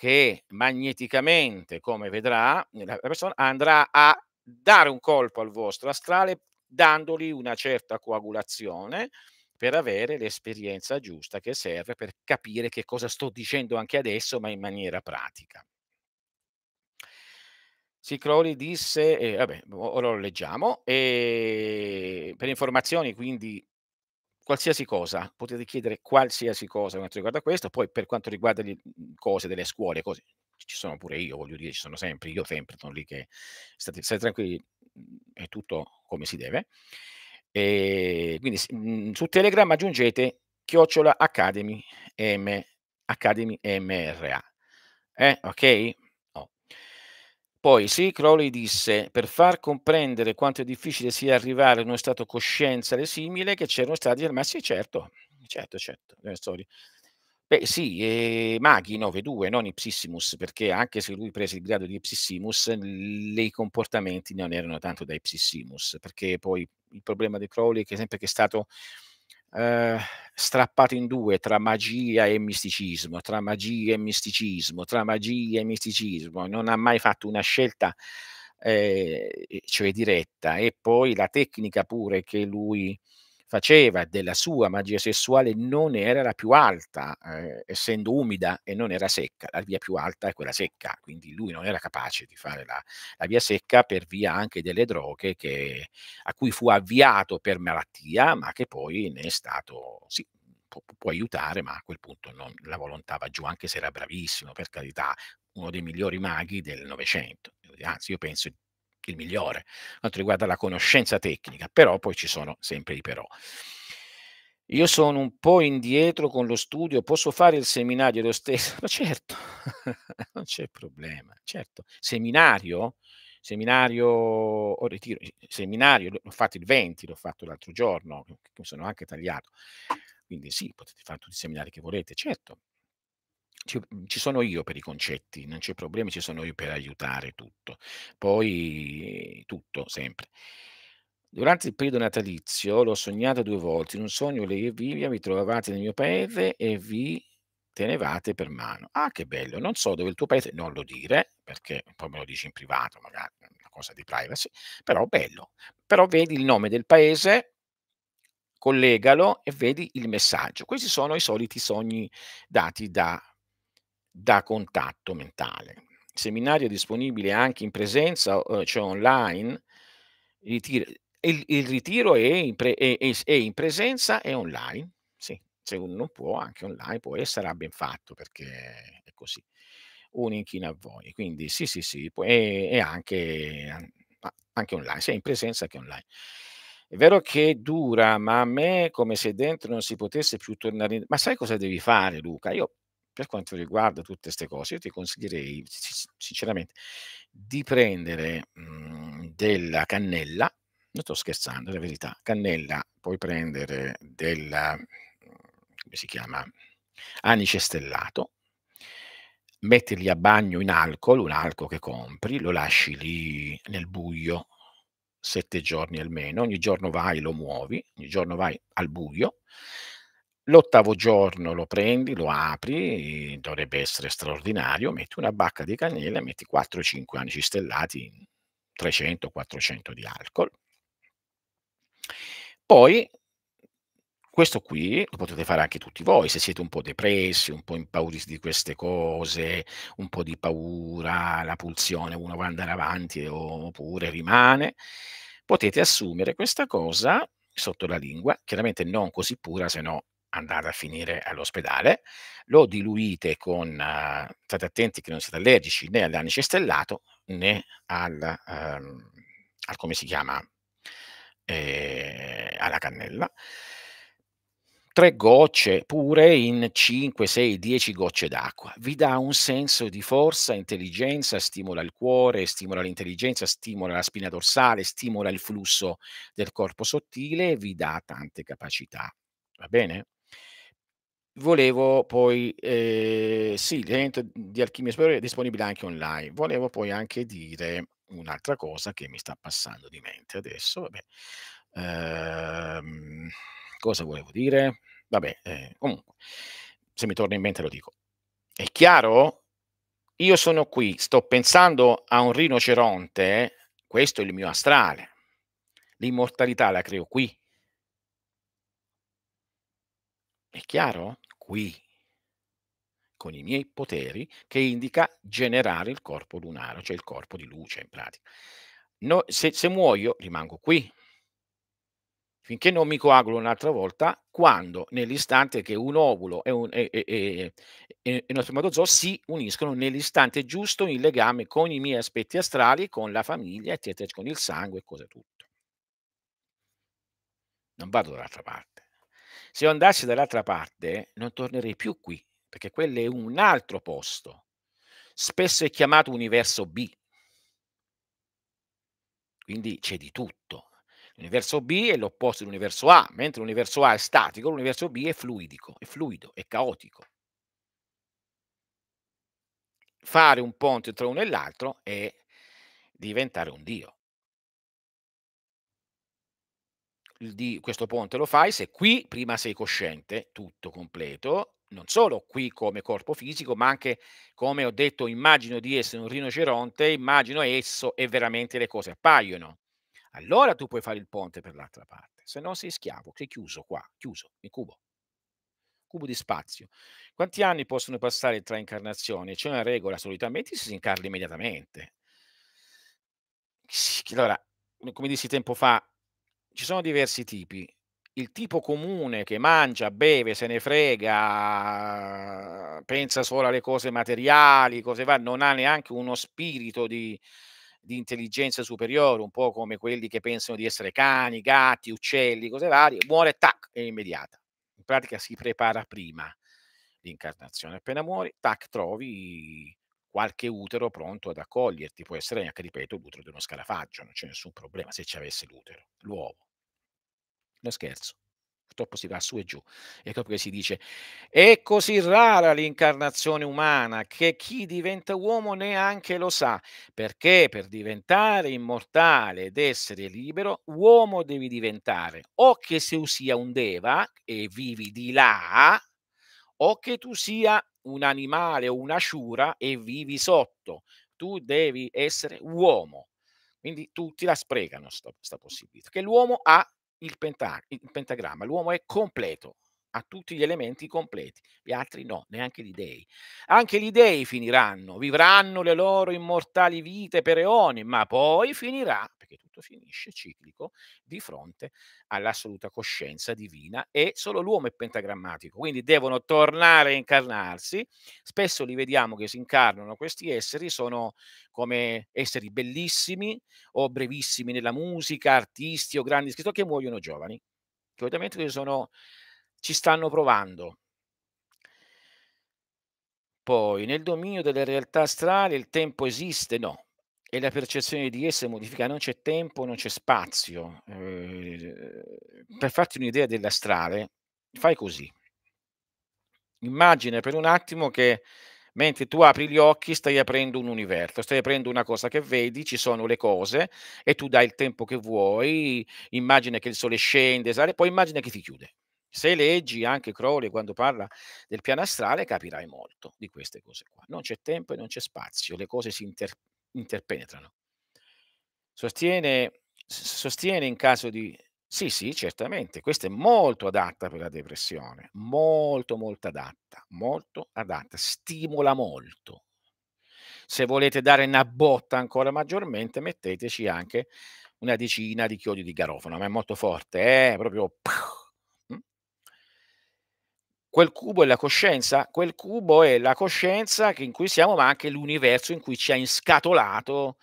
che magneticamente, come vedrà, la persona andrà a dare un colpo al vostro astrale dandogli una certa coagulazione per avere l'esperienza giusta che serve per capire che cosa sto dicendo anche adesso, ma in maniera pratica. Sicroli disse, eh, vabbè, ora lo leggiamo, per informazioni quindi qualsiasi cosa, potete chiedere qualsiasi cosa per quanto riguarda questo, poi per quanto riguarda le mhmm, cose delle scuole, cose, ci sono pure io, voglio dire, ci sono sempre, io sempre, sono lì che state, state tranquilli, mhmm, è tutto come si deve. E ehm, quindi mhmm, su Telegram aggiungete chiocciola Academy, M, Academy MRA. Eh, ok? Poi, sì, Crowley disse, per far comprendere quanto è difficile sia arrivare a uno stato coscienziale simile, che c'erano stati, ma sì, certo, certo, certo, nelle storie. Beh sì, eh, Maghi 9-2, non Ipsissimus, perché anche se lui prese il grado di Ipsissimus, i comportamenti non erano tanto da Ipsissimus, perché poi il problema di Crowley è che sempre che è stato eh, strappato in due tra magia e misticismo, tra magia e misticismo, tra magia e misticismo, non ha mai fatto una scelta eh, cioè diretta e poi la tecnica pure che lui faceva della sua magia sessuale non era la più alta, eh, essendo umida e non era secca, la via più alta è quella secca, quindi lui non era capace di fare la, la via secca per via anche delle droghe che, a cui fu avviato per malattia, ma che poi ne è stato, sì, può, può aiutare, ma a quel punto non, la volontà va giù, anche se era bravissimo, per carità, uno dei migliori maghi del Novecento, anzi io penso il migliore quanto riguarda la conoscenza tecnica, però poi ci sono sempre i però. Io sono un po' indietro con lo studio, posso fare il seminario lo stesso? Ma certo, *laughs* non c'è problema, certo. Seminario? Seminario, o ritiro, seminario, l'ho fatto il 20, l'ho fatto l'altro giorno, mi sono anche tagliato. Quindi sì, potete fare tutti i seminari che volete, certo ci, mhmm, ci, sono io per i concetti, non c'è problema, ci sono io per aiutare tutto. Poi tutto, sempre. Durante il periodo natalizio l'ho sognata due volte. In un sogno lei e Vivia vi trovavate nel mio paese e vi tenevate per mano. Ah, che bello, non so dove il tuo paese, non lo dire, perché poi me lo dici in privato, magari una cosa di privacy, però bello. Però vedi il nome del paese, collegalo e vedi il messaggio. Questi sono i soliti sogni dati da da contatto mentale. seminario disponibile anche in presenza, eh, cioè online, il, il ritiro è in, pre, è, è in, presenza e online, sì, se uno non può anche online può e sarà ben fatto perché è così, Un inchino a voi, quindi sì sì sì, può, e, anche, anche online, sia in presenza che online. È vero che dura, ma a me come se dentro non si potesse più tornare in... Ma sai cosa devi fare, Luca? Io per quanto riguarda tutte queste cose, io ti consiglierei sinceramente di prendere mh, mhmm, della cannella, non sto scherzando, è la verità, cannella, puoi prendere della, come si chiama, anice stellato, metterli a bagno in alcol, un alcol che compri, lo lasci lì nel buio sette giorni almeno, ogni giorno vai lo muovi, ogni giorno vai al buio L'ottavo giorno lo prendi, lo apri, dovrebbe essere straordinario, metti una bacca di cannella, metti 4-5 anici stellati, 300-400 di alcol. Poi questo qui lo potete fare anche tutti voi, se siete un po' depressi, un po' impauriti di queste cose, un po' di paura, la pulsione, uno va andare avanti oppure rimane, potete assumere questa cosa sotto la lingua, chiaramente non così pura, se no andare a finire all'ospedale, lo diluite con, uh, state attenti che non siete allergici né all'anice stellato né al, um, al come si chiama, eh, alla cannella, tre gocce pure in 5, 6, 10 gocce d'acqua. Vi dà un senso di forza, intelligenza, stimola il cuore, stimola l'intelligenza, stimola la spina dorsale, stimola il flusso del corpo sottile, vi dà tante capacità. Va bene? volevo poi, eh, sì, l'evento di Alchimia Superiore è disponibile anche online, volevo poi anche dire un'altra cosa che mi sta passando di mente adesso, ehm, cosa volevo dire? Vabbè, eh, comunque, se mi torna in mente lo dico. È chiaro? Io sono qui, sto pensando a un rinoceronte, questo è il mio astrale, l'immortalità la creo qui. È chiaro? qui, con i miei poteri, che indica generare il corpo lunare, cioè il corpo di luce in pratica. No, se, se muoio rimango qui, finché non mi coagulo un'altra volta, quando nell'istante che un ovulo e, un, e, e, e, uno spermatozoo si uniscono nell'istante giusto in legame con i miei aspetti astrali, con la famiglia, eccetera, con il sangue e cose tutto. Non vado dall'altra parte. Se io andassi dall'altra parte non tornerei più qui, perché quello è un altro posto. Spesso è chiamato universo B. Quindi c'è di tutto. L'universo B è l'opposto dell'universo A, mentre l'universo A è statico, l'universo B è fluidico, è fluido, è caotico. Fare un ponte tra uno e l'altro è diventare un Dio. di questo ponte lo fai se qui prima sei cosciente, tutto completo, non solo qui come corpo fisico, ma anche come ho detto, immagino di essere un rinoceronte, immagino esso e veramente le cose appaiono. Allora tu puoi fare il ponte per l'altra parte, se no sei schiavo, sei chiuso qua, chiuso, in cubo, cubo di spazio. Quanti anni possono passare tra incarnazioni? C'è una regola, solitamente si incarna immediatamente. Allora, come dissi tempo fa, ci sono diversi tipi. Il tipo comune che mangia, beve, se ne frega, pensa solo alle cose materiali, cose va, non ha neanche uno spirito di, di intelligenza superiore, un po' come quelli che pensano di essere cani, gatti, uccelli, cose varie, muore tac, è immediata. In pratica si prepara prima l'incarnazione. Appena muori, tac, trovi qualche utero pronto ad accoglierti. Può essere anche, ripeto, l'utero di uno scarafaggio, non c'è nessun problema se ci avesse l'utero, l'uovo. Non scherzo. Purtroppo si va su e giù. Ecco perché si dice, è così rara l'incarnazione umana che chi diventa uomo neanche lo sa, perché per diventare immortale ed essere libero, uomo devi diventare o che tu sia un deva e vivi di là, o che tu sia un animale o una sciura e vivi sotto. Tu devi essere uomo. Quindi tutti la sprecano questa possibilità, che l'uomo ha il, penta- il pentagramma, l'uomo è completo, ha tutti gli elementi completi, gli altri no, neanche gli dei. Anche gli dei finiranno, vivranno le loro immortali vite per eoni, ma poi finirà che tutto finisce, ciclico, di fronte all'assoluta coscienza divina e solo l'uomo è pentagrammatico, quindi devono tornare a incarnarsi, spesso li vediamo che si incarnano questi esseri, sono come esseri bellissimi o brevissimi nella musica, artisti o grandi scrittori che muoiono giovani, che ovviamente sono, ci stanno provando, poi, nel dominio delle realtà astrali il tempo esiste? No, e la percezione di esse modifica, non c'è tempo, non c'è spazio. Eh, per farti un'idea dell'astrale, fai così. Immagina per un attimo che mentre tu apri gli occhi stai aprendo un universo, stai aprendo una cosa che vedi, ci sono le cose e tu dai il tempo che vuoi, immagina che il sole scende, sale, poi immagina che ti chiude. Se leggi anche Crowley quando parla del piano astrale capirai molto di queste cose qua. Non c'è tempo e non c'è spazio, le cose si, inter- interpenetrano. Sostiene, sostiene in caso di... Sì, sì, certamente, questa è molto adatta per la depressione, molto, molto adatta, molto adatta, stimola molto. Se volete dare una botta ancora maggiormente, metteteci anche una decina di chiodi di garofano, ma è molto forte, è eh? proprio... Puh, Quel cubo è la coscienza? Quel cubo è la coscienza in cui siamo, ma anche l'universo in cui ci ha inscatolato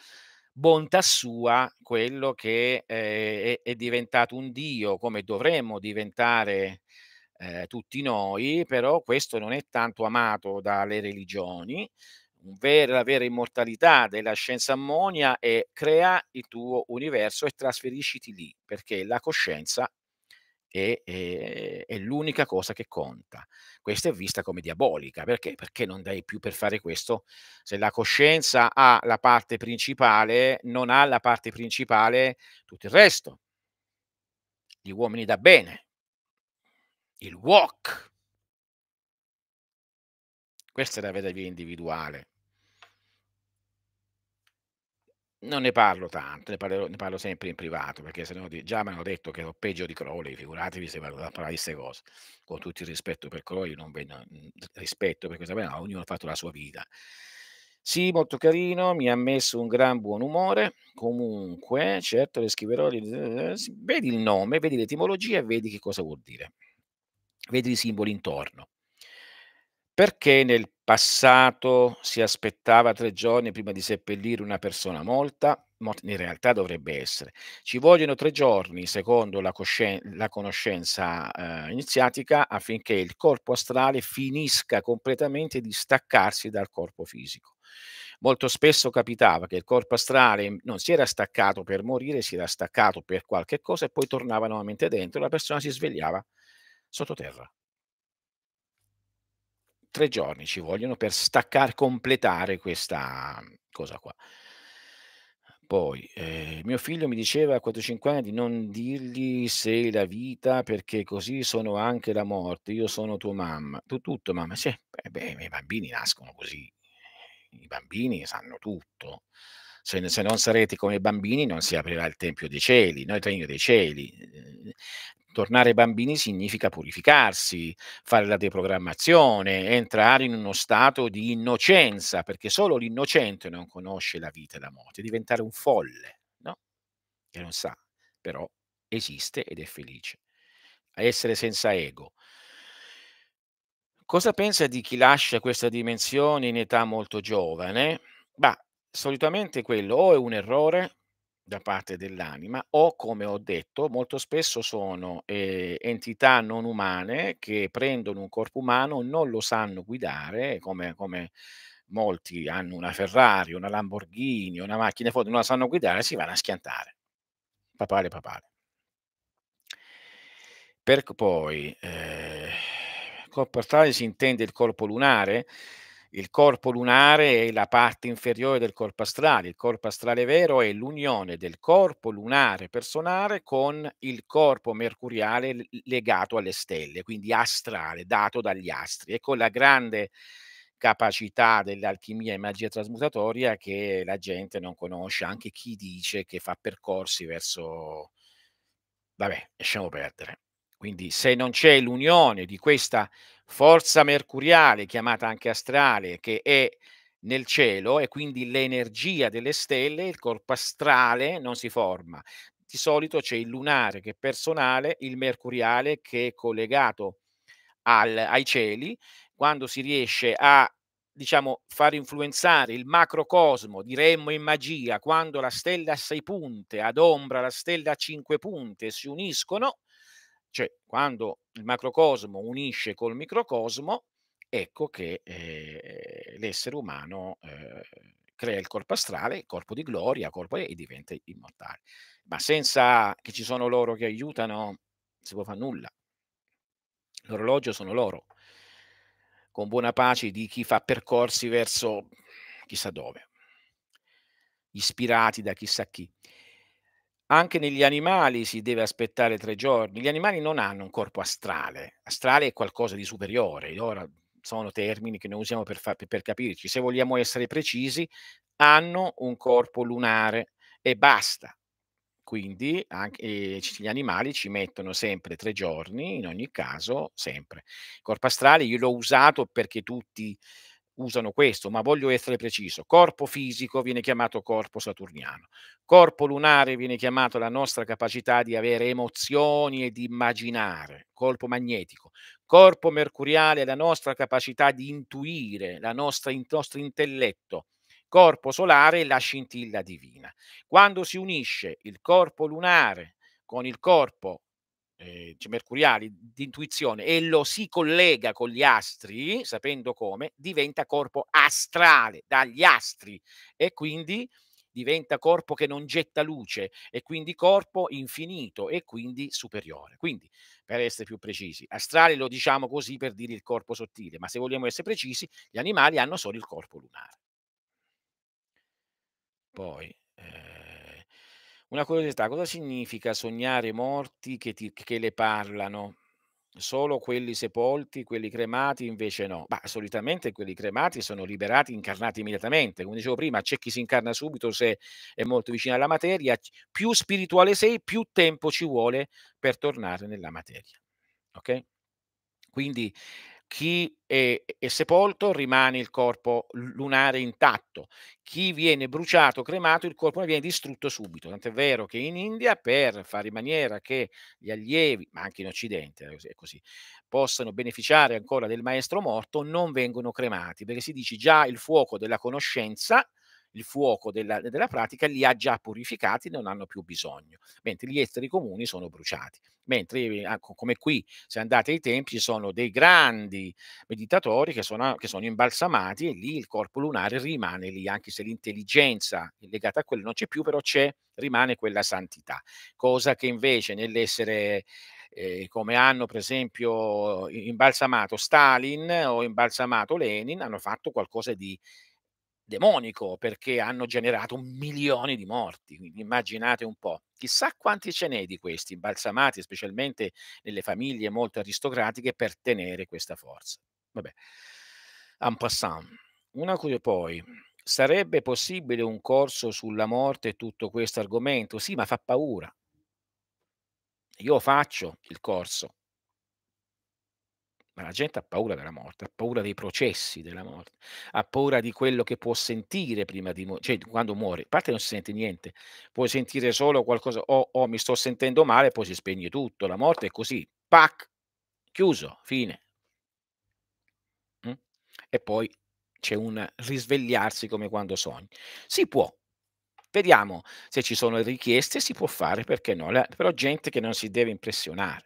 bontà sua quello che eh, è, è, diventato un Dio, come dovremmo diventare eh, tutti noi, però questo non è tanto amato dalle religioni. Vera, la vera immortalità della scienza ammonia è crea il tuo universo e trasferisciti lì, perché la coscienza e, è, è, l'unica cosa che conta. Questa è vista come diabolica, perché? Perché non dai più per fare questo? Se la coscienza ha la parte principale, non ha la parte principale tutto il resto. Gli uomini da bene, il walk. Questa è la vera via individuale. Non ne parlo tanto, ne parlo, ne parlo sempre in privato, perché sennò di, già mi hanno detto che ero peggio di Crowley, figuratevi se vado a parlare di queste cose. Con tutto il rispetto per Crowley, non vengo, rispetto per questa pena, ognuno ha fatto la sua vita. Sì, molto carino, mi ha messo un gran buon umore, comunque, certo, le scriverò, vedi il nome, vedi l'etimologia e vedi che cosa vuol dire, vedi i simboli intorno. Perché nel passato si aspettava tre giorni prima di seppellire una persona morta, in realtà dovrebbe essere. Ci vogliono tre giorni, secondo la, la conoscenza eh, iniziatica, affinché il corpo astrale finisca completamente di staccarsi dal corpo fisico. Molto spesso capitava che il corpo astrale mm, non si era staccato per morire, si era staccato per qualche cosa e poi tornava nuovamente dentro e la persona si svegliava sottoterra tre giorni ci vogliono per staccare, completare questa cosa qua. Poi, eh, mio figlio mi diceva a 4-5 anni di non dirgli sei la vita perché così sono anche la morte, io sono tua mamma. Tu tutto, mamma, sì, eh, beh, i bambini nascono così, i bambini sanno tutto. Se, se, non sarete come bambini non si aprirà il Tempio dei Cieli, noi Regno dei Cieli. Eh, Tornare bambini significa purificarsi, fare la deprogrammazione, entrare in uno stato di innocenza, perché solo l'innocente non conosce la vita e la morte, diventare un folle, no? Che non sa, però esiste ed è felice. essere senza ego. Cosa pensa di chi lascia questa dimensione in età molto giovane? Bah, solitamente quello o è un errore da parte dell'anima o, come ho detto, molto spesso sono eh, entità non umane che prendono un corpo umano, non lo sanno guidare, eh, come, come molti hanno una Ferrari, una Lamborghini, una macchina foto, non la sanno guidare, si vanno a schiantare. Papale, papale. Per poi, eh, con portale si intende il corpo lunare, il corpo lunare è la parte inferiore del corpo astrale. Il corpo astrale vero è l'unione del corpo lunare personale con il corpo mercuriale legato alle stelle, quindi astrale, dato dagli astri. E con la grande capacità dell'alchimia e magia trasmutatoria che la gente non conosce, anche chi dice che fa percorsi verso... Vabbè, lasciamo perdere. Quindi se non c'è l'unione di questa forza mercuriale, chiamata anche astrale, che è nel cielo e quindi l'energia delle stelle, il corpo astrale non si forma. Di solito c'è il lunare che è personale, il mercuriale che è collegato al, ai cieli. Quando si riesce a diciamo, far influenzare il macrocosmo, diremmo in magia, quando la stella a sei punte adombra la stella a cinque punte si uniscono, cioè, quando il macrocosmo unisce col microcosmo, ecco che eh, l'essere umano eh, crea il corpo astrale, corpo di gloria, corpo e diventa immortale. Ma senza che ci sono loro che aiutano, non si può fare nulla. L'orologio sono loro, con buona pace di chi fa percorsi verso chissà dove, ispirati da chissà chi. Anche negli animali si deve aspettare tre giorni. Gli animali non hanno un corpo astrale. Astrale è qualcosa di superiore. Ora sono termini che noi usiamo per, fa- per capirci. Se vogliamo essere precisi, hanno un corpo lunare e basta. Quindi anche, gli animali ci mettono sempre tre giorni, in ogni caso, sempre. Il corpo astrale io l'ho usato perché tutti usano questo, ma voglio essere preciso. Corpo fisico viene chiamato corpo saturniano, corpo lunare viene chiamato la nostra capacità di avere emozioni e di immaginare, corpo magnetico, corpo mercuriale la nostra capacità di intuire, la nostra, il nostro intelletto, corpo solare la scintilla divina. Quando si unisce il corpo lunare con il corpo eh, mercuriali di intuizione e lo si collega con gli astri, sapendo come, diventa corpo astrale dagli astri e quindi diventa corpo che non getta luce e quindi corpo infinito e quindi superiore. Quindi, per essere più precisi, astrale lo diciamo così per dire il corpo sottile, ma se vogliamo essere precisi, gli animali hanno solo il corpo lunare. Poi, eh, una curiosità, cosa significa sognare morti che, ti, che le parlano? Solo quelli sepolti, quelli cremati invece no. Ma solitamente quelli cremati sono liberati, incarnati immediatamente. Come dicevo prima, c'è chi si incarna subito se è molto vicino alla materia. Più spirituale sei, più tempo ci vuole per tornare nella materia. Ok? Quindi chi è, è, sepolto rimane il corpo lunare intatto, chi viene bruciato, cremato, il corpo viene distrutto subito. Tant'è vero che in India, per fare in maniera che gli allievi, ma anche in Occidente, è così, possano beneficiare ancora del maestro morto, non vengono cremati, perché si dice già il fuoco della conoscenza il fuoco della, della pratica li ha già purificati, non hanno più bisogno, mentre gli esteri comuni sono bruciati. Mentre eh, come qui, se andate ai tempi, ci sono dei grandi meditatori che sono, che sono imbalsamati e lì il corpo lunare rimane lì, anche se l'intelligenza legata a quello non c'è più, però c'è, rimane quella santità, cosa che invece nell'essere eh, come hanno per esempio imbalsamato Stalin o imbalsamato Lenin, hanno fatto qualcosa di demonico perché hanno generato milioni di morti, quindi immaginate un po'. Chissà quanti ce n'è di questi imbalsamati, specialmente nelle famiglie molto aristocratiche, per tenere questa forza. Vabbè, en passant. Una cosa poi, sarebbe possibile un corso sulla morte e tutto questo argomento? Sì, ma fa paura. Io faccio il corso ma la gente ha paura della morte, ha paura dei processi della morte, ha paura di quello che può sentire prima di morire, cioè quando muore, a parte non si sente niente, puoi sentire solo qualcosa, o oh, oh, mi sto sentendo male, poi si spegne tutto, la morte è così, pac, chiuso, fine. Mm? E poi c'è un risvegliarsi come quando sogni. Si può, vediamo se ci sono richieste, si può fare, perché no, però gente che non si deve impressionare.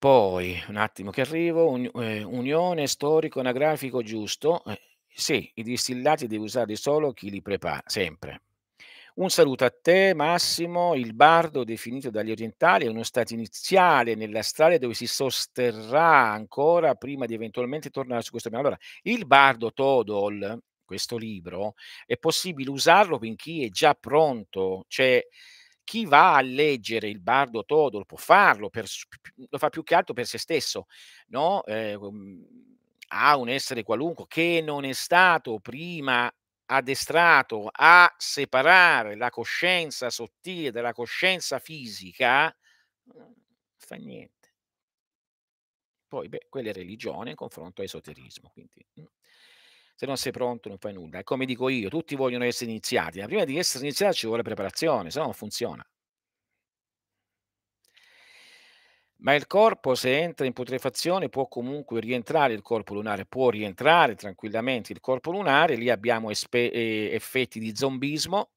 Poi, un attimo che arrivo, un, eh, unione storico-anagrafico giusto. Eh, sì, i distillati devi usare solo chi li prepara, sempre. Un saluto a te Massimo, il bardo definito dagli orientali è uno stato iniziale nella strada dove si sosterrà ancora prima di eventualmente tornare su questo piano. Allora, il bardo Todol, questo libro, è possibile usarlo per chi è già pronto, cioè chi va a leggere il bardo Todor può farlo, per, lo fa più che altro per se stesso, no? eh, ha un essere qualunque che non è stato prima addestrato a separare la coscienza sottile dalla coscienza fisica, mm, fa niente. Poi, beh, quella è religione in confronto a esoterismo. Quindi, mm se non sei pronto non fai nulla. E come dico io, tutti vogliono essere iniziati, ma prima di essere iniziati ci vuole preparazione, se no non funziona. Ma il corpo, se entra in putrefazione, può comunque rientrare, il corpo lunare può rientrare tranquillamente, il corpo lunare, lì abbiamo espe- eh, effetti di zombismo,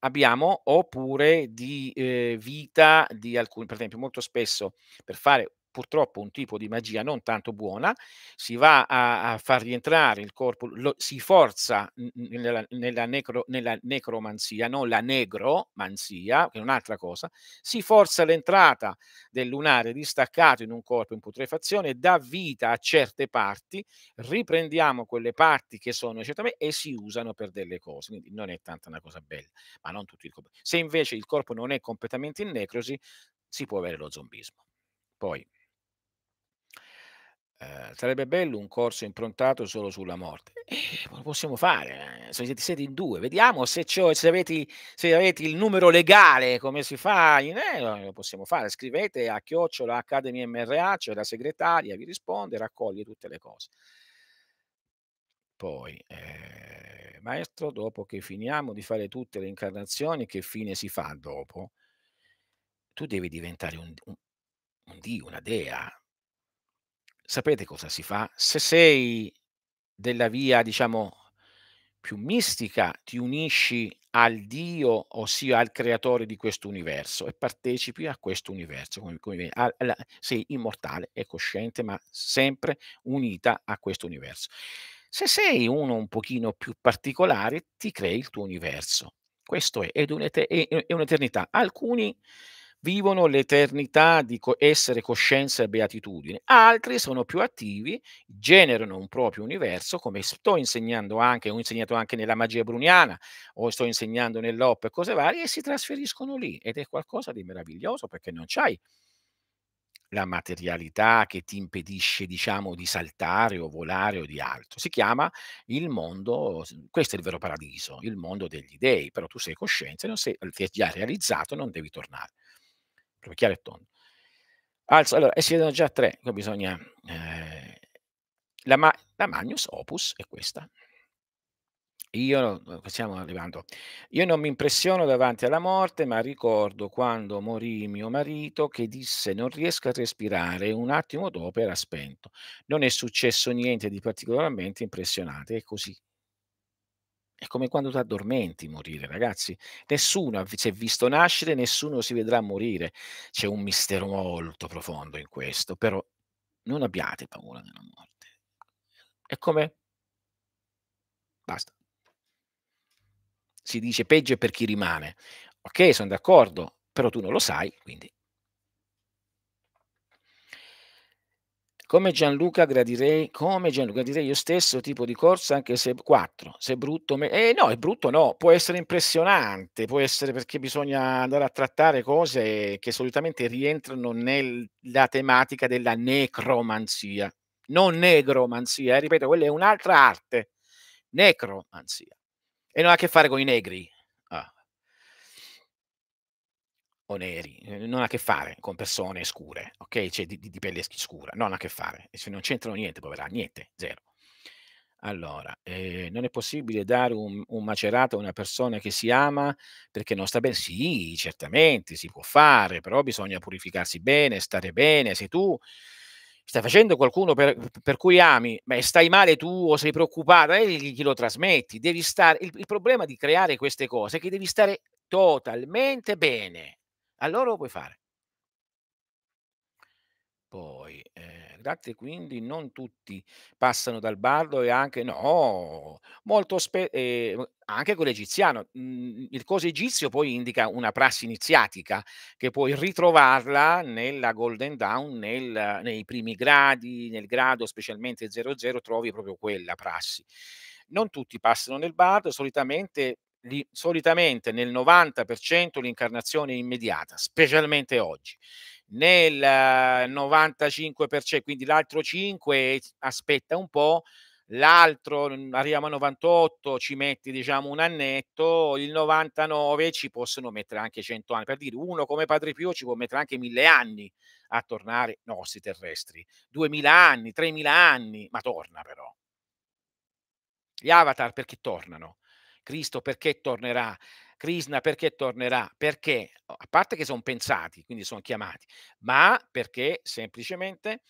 abbiamo oppure di eh, vita di alcuni, per esempio molto spesso per fare purtroppo un tipo di magia non tanto buona, si va a, a far rientrare il corpo, lo, si forza nella, nella, necro, nella, necromanzia, non la negromanzia, che è un'altra cosa, si forza l'entrata del lunare distaccato in un corpo in putrefazione, dà vita a certe parti, riprendiamo quelle parti che sono certamente e si usano per delle cose, quindi non è tanto una cosa bella, ma non tutto il corpo. Se invece il corpo non è completamente in necrosi, si può avere lo zombismo. Poi eh, sarebbe bello un corso improntato solo sulla morte. Eh, lo possiamo fare, eh, se siete in due, vediamo se, se, avete, se, avete, il numero legale, come si fa, eh, lo possiamo fare, scrivete a Chiocciola Academy MRA, c'è cioè la segretaria, vi risponde, raccoglie tutte le cose. Poi, eh, maestro, dopo che finiamo di fare tutte le incarnazioni, che fine si fa dopo? Tu devi diventare un, un, un Dio, una dea, sapete cosa si fa? Se sei della via, diciamo, più mistica, ti unisci al Dio, ossia al creatore di questo universo e partecipi a questo universo, come, come, alla, alla, sei immortale e cosciente, ma sempre unita a questo universo. Se sei uno un pochino più particolare, ti crei il tuo universo. Questo è, ed un'eternità. Alcuni vivono l'eternità di co- essere coscienza e beatitudine, altri sono più attivi, generano un proprio universo, come sto insegnando anche, ho insegnato anche nella magia bruniana, o sto insegnando nell'OP e cose varie, e si trasferiscono lì ed è qualcosa di meraviglioso perché non c'hai la materialità che ti impedisce, diciamo, di saltare o volare o di altro. Si chiama il mondo, questo è il vero paradiso, il mondo degli dei, però tu sei coscienza, non sei, ti è già realizzato, non devi tornare proprio chiaro e tondo. Alza, allora, e si vedono già tre, qua bisogna... Eh, la, ma, la Magnus Opus è questa. Io, eh, stiamo arrivando, io non mi impressiono davanti alla morte, ma ricordo quando morì mio marito che disse non riesco a respirare, un attimo dopo era spento. Non è successo niente di particolarmente impressionante, è così, è come quando ti addormenti morire, ragazzi. Nessuno si è visto nascere, nessuno si vedrà morire. C'è un mistero molto profondo in questo, però non abbiate paura della morte. È come... Basta. Si dice peggio per chi rimane. Ok, sono d'accordo, però tu non lo sai, quindi Come Gianluca gradirei, come Gianluca gradirei io stesso tipo di corsa, anche se 4, se brutto, me, eh no, è brutto no, può essere impressionante, può essere perché bisogna andare a trattare cose che solitamente rientrano nella tematica della necromanzia, non negromanzia, eh, ripeto, quella è un'altra arte, necromanzia, e non ha a che fare con i negri, o neri, eh, non ha a che fare con persone scure, ok? Cioè di, di pelle scura, non ha a che fare, cioè, non c'entrano niente, povera, niente, zero. Allora, eh, non è possibile dare un, un, macerato a una persona che si ama perché non sta bene? Sì, certamente si può fare, però bisogna purificarsi bene, stare bene. Se tu stai facendo qualcuno per, per cui ami, ma stai male tu o sei preoccupata, eh, glielo trasmetti. Devi stare, il, il problema di creare queste cose è che devi stare totalmente bene allora lo puoi fare. Poi, eh, grazie quindi, non tutti passano dal bardo e anche, no, molto spesso, eh, anche quello egiziano. Il coso egizio poi indica una prassi iniziatica che puoi ritrovarla nella Golden Dawn, nel, nei primi gradi, nel grado specialmente 00, trovi proprio quella prassi. Non tutti passano nel bardo, solitamente li, solitamente nel 90% l'incarnazione è immediata, specialmente oggi. Nel 95%, eh, quindi l'altro 5% aspetta un po', l'altro arriviamo a 98, ci metti diciamo un annetto, il 99 ci possono mettere anche 100 anni, per dire uno come Padre Pio ci può mettere anche mille anni a tornare nostri terrestri, 2000 anni, 3000 anni, ma torna però. Gli avatar perché tornano? Cristo perché tornerà, Krishna perché tornerà, perché, a parte che sono pensati, quindi sono chiamati, ma perché semplicemente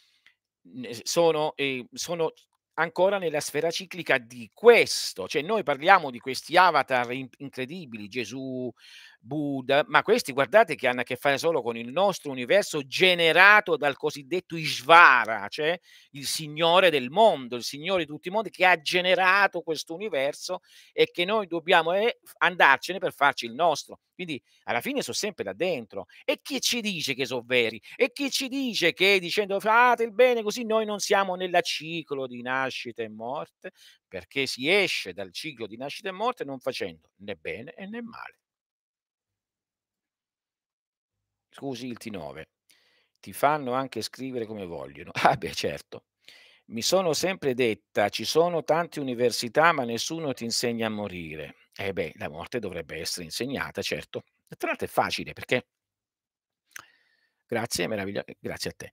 eh, sono, eh, sono ancora nella sfera ciclica di questo, cioè noi parliamo di questi avatar incredibili, Gesù, Buddha, ma questi guardate che hanno a che fare solo con il nostro universo generato dal cosiddetto Ishvara, cioè il Signore del mondo, il Signore di tutti i mondi che ha generato questo universo e che noi dobbiamo eh, andarcene per farci il nostro. Quindi alla fine sono sempre là dentro. E chi ci dice che sono veri? E chi ci dice che dicendo fate il bene così noi non siamo nel ciclo di nascita e morte? Perché si esce dal ciclo di nascita e morte non facendo né bene né male. scusi il T9, ti fanno anche scrivere come vogliono. *laughs* Ah beh certo, mi sono sempre detta ci sono tante università ma nessuno ti insegna a morire. Eh beh, la morte dovrebbe essere insegnata, certo. Tra l'altro è facile perché... Grazie, meraviglia, eh, grazie a te.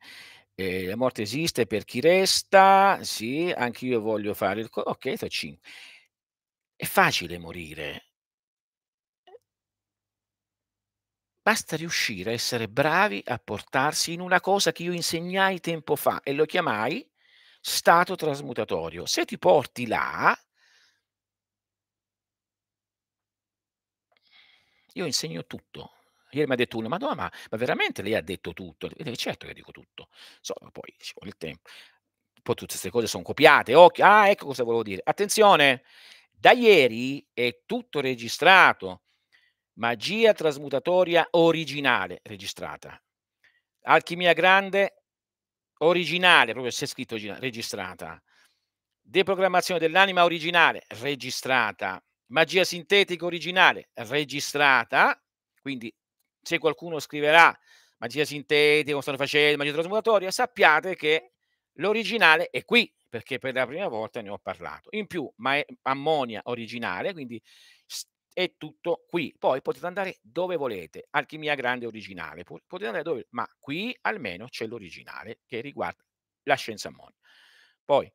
Eh, la morte esiste per chi resta, sì, anche io voglio fare il... Ok, 5. È facile morire, Basta riuscire a essere bravi a portarsi in una cosa che io insegnai tempo fa e lo chiamai stato trasmutatorio. Se ti porti là, io insegno tutto. Ieri mi ha detto uno, ma no, ma, ma veramente lei ha detto tutto? E certo che dico tutto. So, poi ci vuole il tempo. Poi tutte queste cose sono copiate. Occhio. Ah, ecco cosa volevo dire. Attenzione, da ieri è tutto registrato magia trasmutatoria originale registrata. Alchimia grande originale, proprio se è scritto registrata. Deprogrammazione dell'anima originale registrata. Magia sintetica originale registrata. Quindi se qualcuno scriverà magia sintetica, come stanno facendo, magia trasmutatoria, sappiate che l'originale è qui, perché per la prima volta ne ho parlato. In più, ma è ammonia originale, quindi è tutto qui. Poi potete andare dove volete, alchimia grande originale, potete andare dove, ma qui almeno c'è l'originale che riguarda la scienza ammonia. Poi,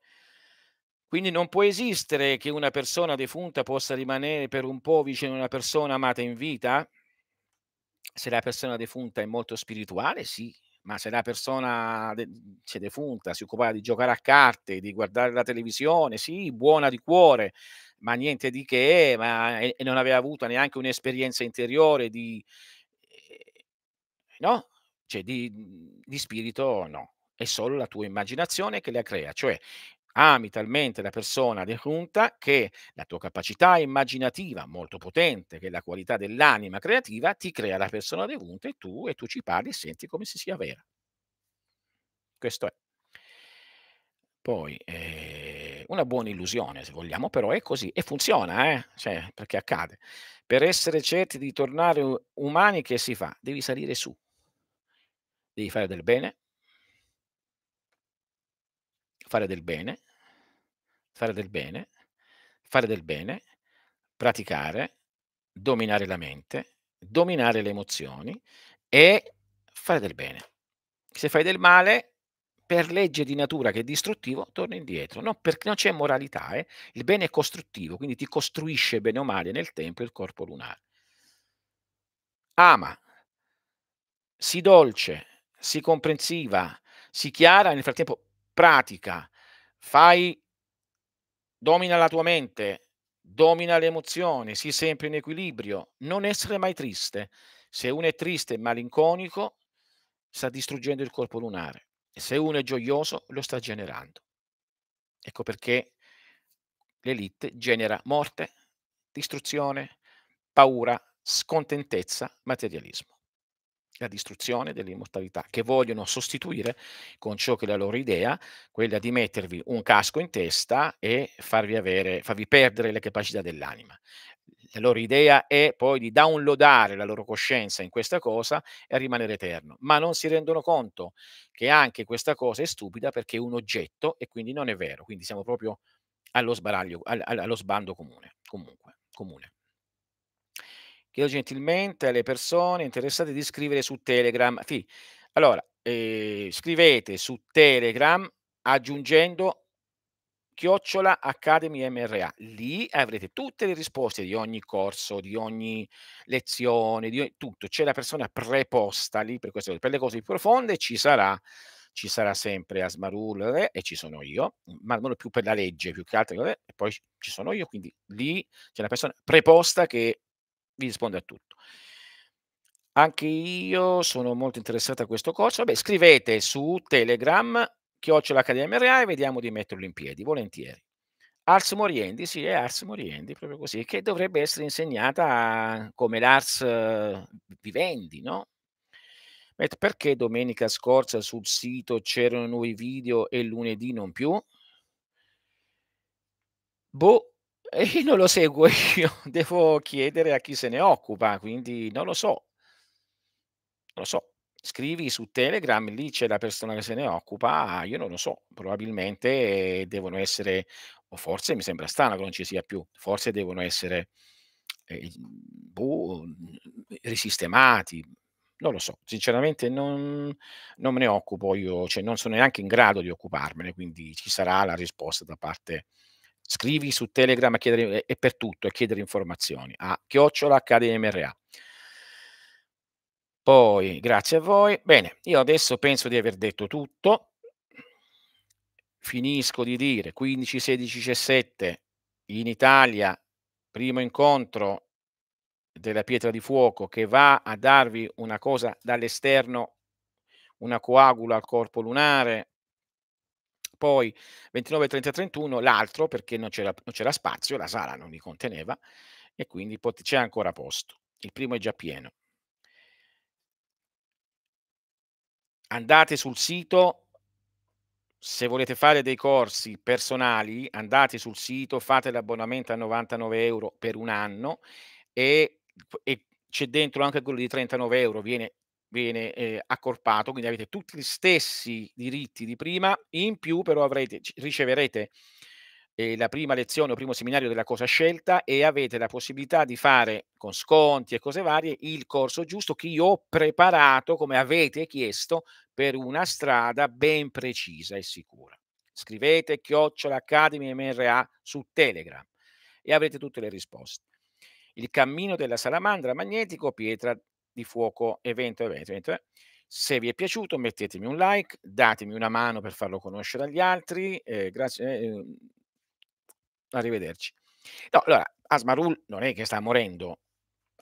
quindi non può esistere che una persona defunta possa rimanere per un po' vicino a una persona amata in vita? Se la persona defunta è molto spirituale, sì, ma se la persona de- c'è defunta si occupava di giocare a carte, di guardare la televisione, sì, buona di cuore, ma niente di che, ma, e, e non aveva avuto neanche un'esperienza interiore di, eh, no? cioè di, di spirito, no, è solo la tua immaginazione che la crea, cioè ami talmente la persona defunta che la tua capacità immaginativa molto potente, che è la qualità dell'anima creativa, ti crea la persona defunta e tu, e tu ci parli e senti come se sia vera. Questo è. Poi, eh, una buona illusione, se vogliamo, però è così e funziona, eh? cioè, perché accade. Per essere certi di tornare umani, che si fa? Devi salire su, devi fare del bene, fare del bene, fare del bene, fare del bene, praticare, dominare la mente, dominare le emozioni e fare del bene. Se fai del male, per legge di natura che è distruttivo, torna indietro. Non, perché non c'è moralità, eh? il bene è costruttivo, quindi ti costruisce bene o male nel tempo il corpo lunare. Ama, si dolce, si comprensiva, si chiara, nel frattempo pratica, fai, domina la tua mente, domina le emozioni, sii sempre in equilibrio, non essere mai triste. Se uno è triste e malinconico, sta distruggendo il corpo lunare se uno è gioioso, lo sta generando. Ecco perché l'elite genera morte, distruzione, paura, scontentezza, materialismo. La distruzione dell'immortalità che vogliono sostituire con ciò che è la loro idea, quella di mettervi un casco in testa e farvi, avere, farvi perdere le capacità dell'anima la loro idea è poi di downloadare la loro coscienza in questa cosa e rimanere eterno, ma non si rendono conto che anche questa cosa è stupida perché è un oggetto e quindi non è vero, quindi siamo proprio allo, sbaraglio, allo sbando comune, comunque, comune. Chiedo gentilmente alle persone interessate di scrivere su Telegram. Sì, allora, eh, scrivete su Telegram aggiungendo chiocciola Academy MRA. Lì avrete tutte le risposte di ogni corso, di ogni lezione, di ogni, tutto. C'è la persona preposta lì per queste cose. Per le cose più profonde ci sarà, ci sarà sempre Asmarul eh, e ci sono io, ma non più per la legge, più che altro, eh, e poi ci sono io, quindi lì c'è la persona preposta che vi risponde a tutto. Anche io sono molto interessato a questo corso. Vabbè, scrivete su Telegram chiocciolacademia Reale, vediamo di metterlo in piedi, volentieri. Ars Moriendi, sì, è Ars Moriendi, proprio così, che dovrebbe essere insegnata come l'Ars Vivendi, no? Perché domenica scorsa sul sito c'erano nuovi video e lunedì non più? Boh, *laughs* io non lo seguo io, devo chiedere a chi se ne occupa, quindi non lo so. Non lo so scrivi su Telegram, lì c'è la persona che se ne occupa, io non lo so, probabilmente devono essere, o forse mi sembra strano che non ci sia più, forse devono essere eh, boh, risistemati, non lo so, sinceramente non, non, me ne occupo io, cioè non sono neanche in grado di occuparmene, quindi ci sarà la risposta da parte scrivi su Telegram a chiedere, e eh, per tutto, a chiedere informazioni a chiocciola chiocciolacadmra. Poi, grazie a voi. Bene, io adesso penso di aver detto tutto. Finisco di dire 15, 16, 17 in Italia, primo incontro della pietra di fuoco che va a darvi una cosa dall'esterno, una coagula al corpo lunare. Poi 29, 30, 31 l'altro perché non c'era, non c'era spazio, la sala non li conteneva e quindi pot- c'è ancora posto. Il primo è già pieno. andate sul sito, se volete fare dei corsi personali, andate sul sito, fate l'abbonamento a 99 euro per un anno e, e c'è dentro anche quello di 39 euro, viene, viene eh, accorpato, quindi avete tutti gli stessi diritti di prima, in più però avrete, riceverete eh, la prima lezione o primo seminario della cosa scelta e avete la possibilità di fare con sconti e cose varie il corso giusto che io ho preparato come avete chiesto per una strada ben precisa e sicura. Scrivete chiocciola Academy MRA su Telegram e avrete tutte le risposte. Il cammino della salamandra magnetico, pietra di fuoco, evento, evento, evento. Eh. Se vi è piaciuto mettetemi un like, datemi una mano per farlo conoscere agli altri. Eh, grazie, eh, arrivederci. No, allora, Asmarul non è che sta morendo,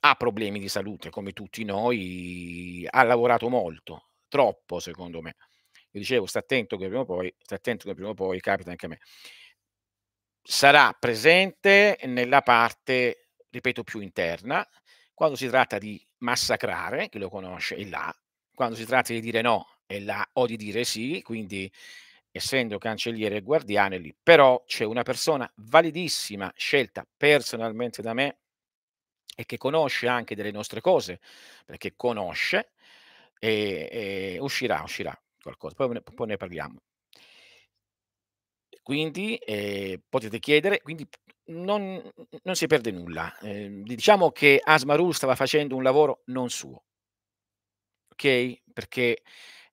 ha problemi di salute come tutti noi, ha lavorato molto, troppo secondo me. Io dicevo, sta attento che prima o poi, sta attento che prima o poi capita anche a me. Sarà presente nella parte, ripeto, più interna, quando si tratta di massacrare, che lo conosce, è là, quando si tratta di dire no, è là, o di dire sì, quindi essendo cancelliere e guardiane lì, però c'è una persona validissima, scelta personalmente da me e che conosce anche delle nostre cose, perché conosce e, e uscirà, uscirà qualcosa, poi ne, poi ne parliamo. Quindi eh, potete chiedere, quindi non, non si perde nulla. Eh, diciamo che Asmaru stava facendo un lavoro non suo, ok? Perché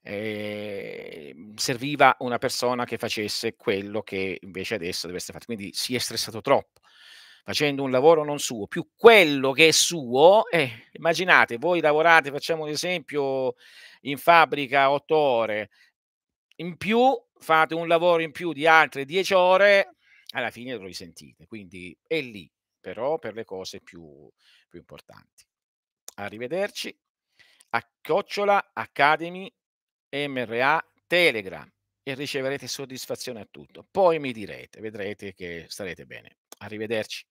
eh, serviva una persona che facesse quello che invece adesso deve essere fatto, quindi si è stressato troppo facendo un lavoro non suo, più quello che è suo, eh, immaginate, voi lavorate, facciamo un esempio, in fabbrica 8 ore, in più fate un lavoro in più di altre 10 ore, alla fine lo risentite, quindi è lì, però per le cose più, più importanti. Arrivederci a Cocciola Academy MRA Telegram e riceverete soddisfazione a tutto. Poi mi direte, vedrete che starete bene. Arrivederci.